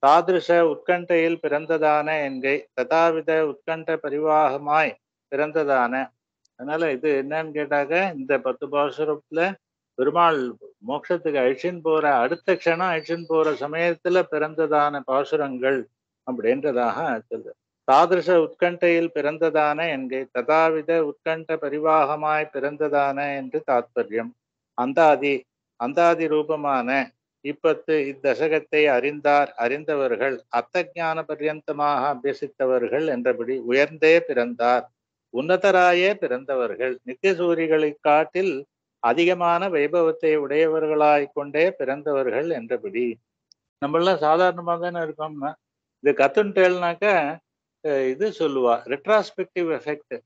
S1: தாதிருஷ உட்கண்டையில் பிறந்ததான என்கை ததாவித உட்கண்ட பரிவாகமாய் பிறந்ததான அதனால இது என்னன்னு கேட்டாக்க இந்த பத்து பாசுரத்துல பெருமாள் மோட்சத்துக்கு அழிச்சின்னு போற அடுத்த க்ஷணம் அழிச்சின்னு போற சமயத்துல பிறந்ததான பாசுரங்கள் அப்படின்றதாக சொல்லு தாதிருஷ உட்கண்டையில் பிறந்ததான என்கை ததாவித உட்கண்ட பரிவாகமாய் பிறந்ததான என்று தாத்பரியம் அந்தாதி அந்தாதி ரூபமான இப்பத்து இத்தசகத்தை அறிந்தார் அறிந்தவர்கள் அத்தஞான பர்யந்தமாக அபியசித்தவர்கள் என்றபடி உயர்ந்தே பிறந்தார் உன்னதராயே பிறந்தவர்கள் நித்தியசூரிகளை காட்டில் அதிகமான வைபவத்தை உடையவர்களாய் கொண்டே பிறந்தவர்கள் என்றபடி நம்மளாம் சாதாரணமாக தானே இருக்கோம்னா இது கத்துன்ட்டேல்னாக்கா இது சொல்லுவா ரெட்ராஸ்பெக்டிவ் எஃபெக்ட்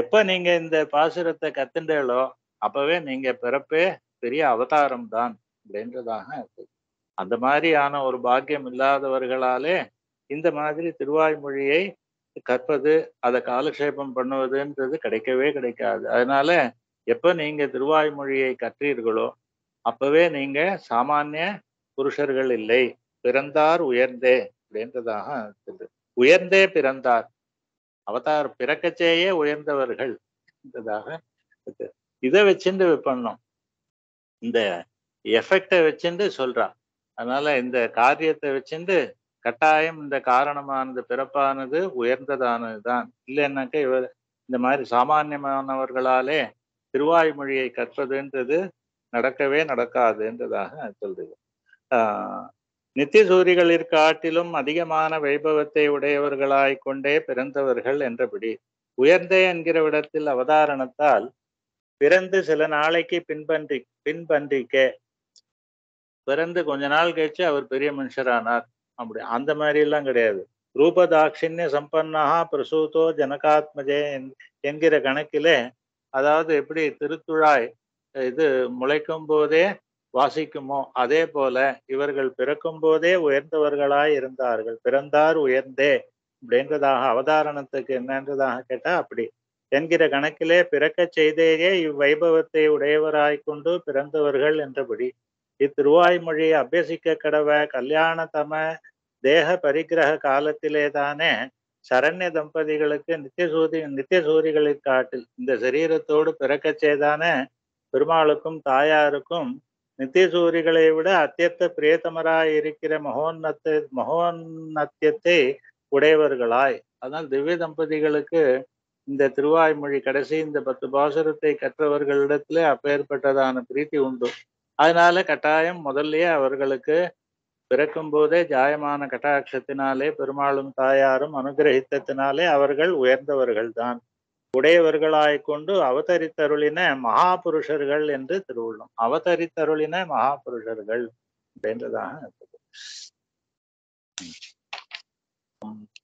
S1: எப்ப நீங்க இந்த பாசுரத்தை கத்துண்டேலோ அப்பவே நீங்க பிறப்பே பெரிய அவதாரம் தான் அப்படின்றதாக அந்த மாதிரியான ஒரு பாக்கியம் இல்லாதவர்களாலே இந்த மாதிரி திருவாய்மொழியை கற்பது அதை காலக்ஷேபம் பண்ணுவதுன்றது கிடைக்கவே கிடைக்காது அதனால எப்ப நீங்க திருவாய்மொழியை கற்றீர்களோ அப்பவே நீங்க சாமானிய புருஷர்கள் இல்லை பிறந்தார் உயர்ந்தே அப்படின்றதாக உயர்ந்தே பிறந்தார் அவதார் பிறக்கச்சேயே உயர்ந்தவர்கள் என்றதாக இதை வச்சுட்டு பண்ணோம் இந்த எஃபெக்டை வச்சுட்டு சொல்றான் அதனால இந்த காரியத்தை வச்சுட்டு கட்டாயம் இந்த காரணமானது பிறப்பானது உயர்ந்ததானதுதான் இல்லைன்னாக்க இவர் இந்த மாதிரி சாமானியமானவர்களாலே திருவாய்மொழியை கற்றதுன்றது நடக்கவே நடக்காதுன்றதாக சொல்றது நித்தியசூரிகளிற் காட்டிலும் அதிகமான வைபவத்தை உடையவர்களாய் கொண்டே பிறந்தவர்கள் என்றபடி உயர்ந்தே என்கிற விடத்தில் அவதாரணத்தால் பிறந்து சில நாளைக்கு பின்பன்றி பின்பன்றிக்க பிறந்து கொஞ்ச நாள் கழிச்சு அவர் பெரிய மனுஷரானார் அப்படி அந்த மாதிரி எல்லாம் கிடையாது ரூபதாட்சிண்ய சம்பன்னாக பிரசூதோ ஜனகாத்மஜே என்கிற கணக்கிலே அதாவது எப்படி திருத்துழாய் இது முளைக்கும் போதே வாசிக்குமோ அதே போல இவர்கள் பிறக்கும் போதே உயர்ந்தவர்களாய் இருந்தார்கள் பிறந்தார் உயர்ந்தே அப்படின்றதாக அவதாரணத்துக்கு என்னன்றதாக கேட்டா அப்படி என்கிற கணக்கிலே பிறக்க செய்தேயே இவ்வைபவத்தை உடையவராய் கொண்டு பிறந்தவர்கள் என்றபடி மொழி அபியசிக்க கடவ கல்யாண தம தேக பரிகிரக காலத்திலே தானே சரண்ய தம்பதிகளுக்கு நித்தியசூதி நித்தியசூரிகளை காட்டில் இந்த சரீரத்தோடு பிறக்கச் செய்தான பெருமாளுக்கும் தாயாருக்கும் நித்தியசூரிகளை விட அத்தியத்த பிரியத்தமராய் இருக்கிற மகோன்னத்த மகோன்னத்தியத்தை உடையவர்களாய் அதனால் திவ்ய தம்பதிகளுக்கு இந்த திருவாய்மொழி கடைசி இந்த பத்து பாசுரத்தை கற்றவர்களிடத்துல அப்பேற்பட்டதான பிரீத்தி உண்டு அதனால கட்டாயம் முதல்லயே அவர்களுக்கு பிறக்கும் போதே ஜாயமான கட்டாட்சத்தினாலே பெருமாளும் தாயாரும் அனுகிரகித்தத்தினாலே அவர்கள் உயர்ந்தவர்கள் தான் உடையவர்களாய் கொண்டு அவதரித்தருளின மகாபுருஷர்கள் என்று திருவுள்ளும் அவதரித்தருளின மகாபுருஷர்கள் அப்படின்றதாக இருக்குது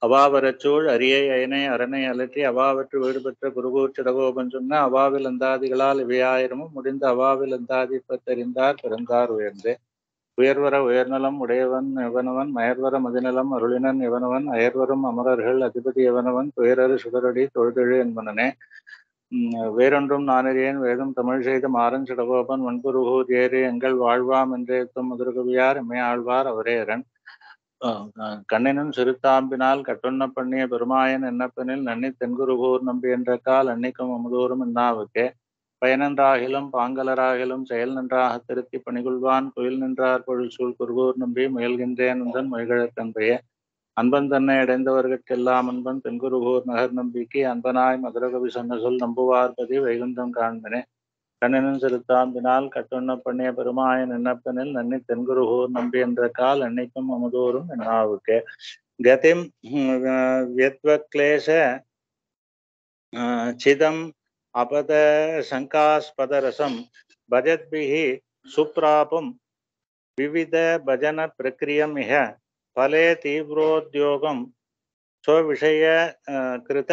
S1: அவாவரச்சூழ் அரிய அயனை அரணை அலற்றி அவாவற்று வீடு பெற்ற குருகூர் சடகோபன் சொன்ன அவாவில் அந்தாதிகளால் இவையாயிரமும் முடிந்த அவாவில் அந்தாதி தெரிந்தார் பிறந்தார் உயர்ந்தே உயர்வர உயர்நலம் உடையவன் இவனவன் மயர்வர மதிநலம் அருளினன் இவனவன் அயர்வரும் அமரர்கள் அதிபதி இவனவன் துயரறு சுடரடி தொழுதெழு என்பனே வேறொன்றும் நானறியேன் வேதம் தமிழ் செய்த மாறன் சிடகோபன் வன்புருகூர் ஏறு எங்கள் வாழ்வாம் என்றே முதற்கவியார் இமையாழ்வார் அவரேரன் கண்ணினும் சிறுத்தாம்பினால் கட்டுண்ண பண்ணிய பெருமாயன் என்னப்பனில் நன்னி தென்குருகூர் நம்பி என்ற கால் அன்னைக்கும் அமுதோறும் என்னாவுக்கே பயனன்றாகிலும் பாங்கலராகிலும் செயல் நன்றாக திருத்தி பணிகொள்வான் குயில் நின்றார் பொழில் சூழ் குருகூர் நம்பி முயல்கின்றேன் உந்தன் மொழிகழக்கன்றைய அன்பன் தன்னை அடைந்தவர்கட்கெல்லாம் அன்பன் தென்குருகூர் நகர் நம்பிக்கு அன்பனாய் மதுரகவி சொன்ன சொல் நம்புவார்பதி வைகுந்தம் காண்பனே கண்ணனும் தினால் கட்டுண்ண பண்ணிய பெருமாயன் என்னப்பனில் நன்னி தென்குருகூர் நம்பி என்ற கால் அன்னைக்கும் அமுதோறும் என்னாவுக்கு கதிம் வியத்வக்லேஷ சிதம் அபத சங்காஸ்பதரசம் பஜத்பிஹி சுப்ராபம் விவித பஜன பிரக்ரியம் மிக பலே தீவிரோத்யோகம் சுவிஷய கிருத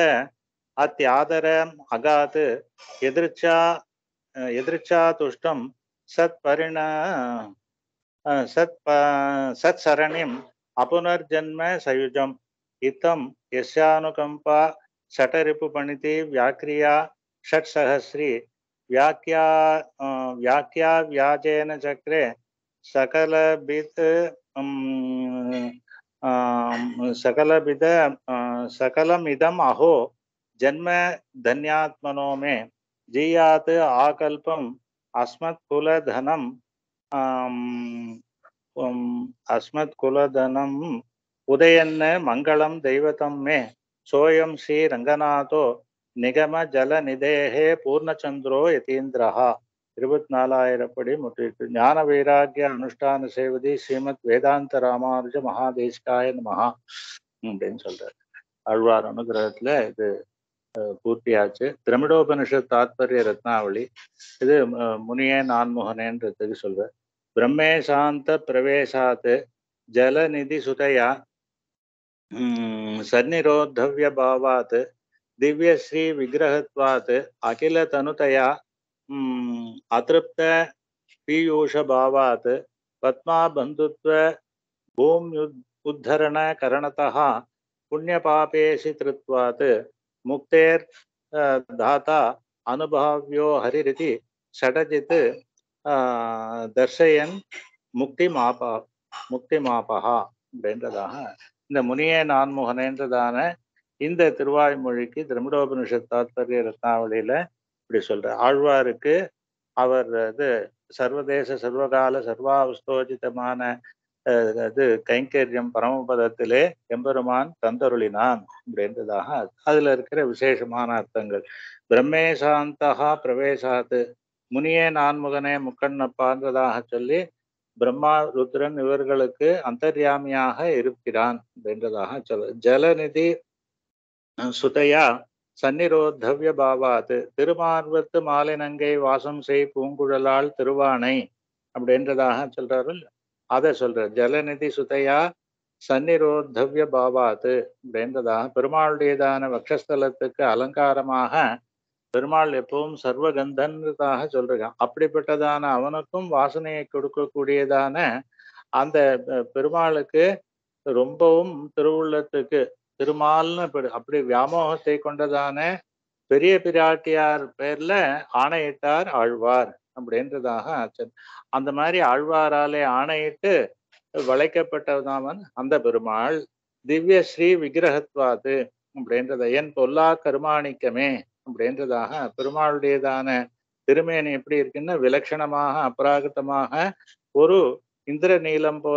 S1: அத்தியாதர அகாத் எதிர்ச்சா यदृच्छातुष्टं सत्परिण सत् सत्सरणिम् अपुनर्जन्म सयुजम् इत्थं यस्यानुकम्पा शटरिपुपणिति व्याक्रिया षट्सहस्री व्याख्या व्याख्या चक्रे सकलभित् सकलभिद सकलमिदम् अहो जन्म धन्यात्मनो मे ஜீயாத் ஆகல்பம் அஸ்மத் குலதனம் அஸ்மத் குலதனம் உதயன்ன மங்களம் தெய்வதம் மே சோயம் ஸ்ரீ ரங்கநாதோ நிகம ஜல நிதேகே பூர்ணச்சந்திரோ யதீந்திரஹா இருபத்தி நாலாயிரப்படி முற்றிட்டு ஞான வைராகிய அனுஷ்டான சேவதி ஸ்ரீமத் வேதாந்த ராமானுஜ மகாதேஷ்காய மகா அப்படின்னு சொல்றாரு அழ்வார் அனுகிரகத்துல இது పూర్తియ ัจ చి త్రమిడోపనిషత్ తాత్పర్య రత్నావళి ఇద మునియే నాన్మోహనేంద్రతి చెల్ల బ్రహ్మే శాంత ప్రవేశాత జల నిది సుతయ సన్నirodhavya బావాత దివ్యశ్రీ విగ్రహత్వాత అకిల తనుతయ అత్రప్త పీయోష బావాత పద్మా బంధుత్వ భూమ్యుద్ధరణ కారణతః పుణ్య పాపేసి తృత్వాత முக்தேர் தாத்தா அனுபவியோ ஹரிரிதி ஷடஜித் தர்ஷயன் முக்தி மாபா முக்தி மாபா அப்படின்றதாக இந்த முனியே நான்முகனேன்றதான இந்த திருவாய்மொழிக்கு திரமிடோபனிஷத் தாத்பரிய ரத்னாவளியில இப்படி சொல்ற ஆழ்வாருக்கு அவர் இது சர்வதேச சர்வகால சர்வாவஸ்தோஜிதமான அது கைங்கரியம் பரமபதத்திலே எம்பெருமான் தந்தருளினான் அப்படின்றதாக அதுல இருக்கிற விசேஷமான அர்த்தங்கள் பிரம்மே சாந்தகா பிரவேசாத்து முனியே நான்முகனே முக்கண்ணப்பான்றதாக சொல்லி பிரம்மா ருத்ரன் இவர்களுக்கு அந்தர்யாமியாக இருக்கிறான் அப்படின்றதாக சொல்ல ஜலநிதி சுதையா சந்நிரோத்தவிய பாவாத்து திருமார்வத்து மாலை நங்கை வாசம் செய் பூங்குழலால் திருவானை அப்படின்றதாக சொல்றாரு அதை சொல்ற ஜலநிதி சுதையா சன்னிரோத்தவ்ய பாவாத்து அப்படின்றதா பெருமாளுடையதான வக்ஷஸ்தலத்துக்கு அலங்காரமாக பெருமாள் எப்பவும் சர்வகந்தன்றதாக சொல்றான் அப்படிப்பட்டதான அவனுக்கும் வாசனையை கொடுக்கக்கூடியதான அந்த பெருமாளுக்கு ரொம்பவும் திருவுள்ளத்துக்கு திருமால்னு அப்படி வியாமோகத்தை கொண்டதான பெரிய பிராட்டியார் பேர்ல ஆணையிட்டார் ஆழ்வார் அப்படின்றதாக ஆச்சு அந்த மாதிரி ஆழ்வாராலே ஆணையிட்டு வளைக்கப்பட்டதாமன் அந்த பெருமாள் திவ்ய ஸ்ரீ விக்கிரகத்வாது அப்படின்றத என் பொல்லா கருமாணிக்கமே அப்படின்றதாக பெருமாளுடையதான திருமேனி எப்படி இருக்குன்னா விலட்சணமாக அபராகிருத்தமாக ஒரு இந்திர நீளம் போ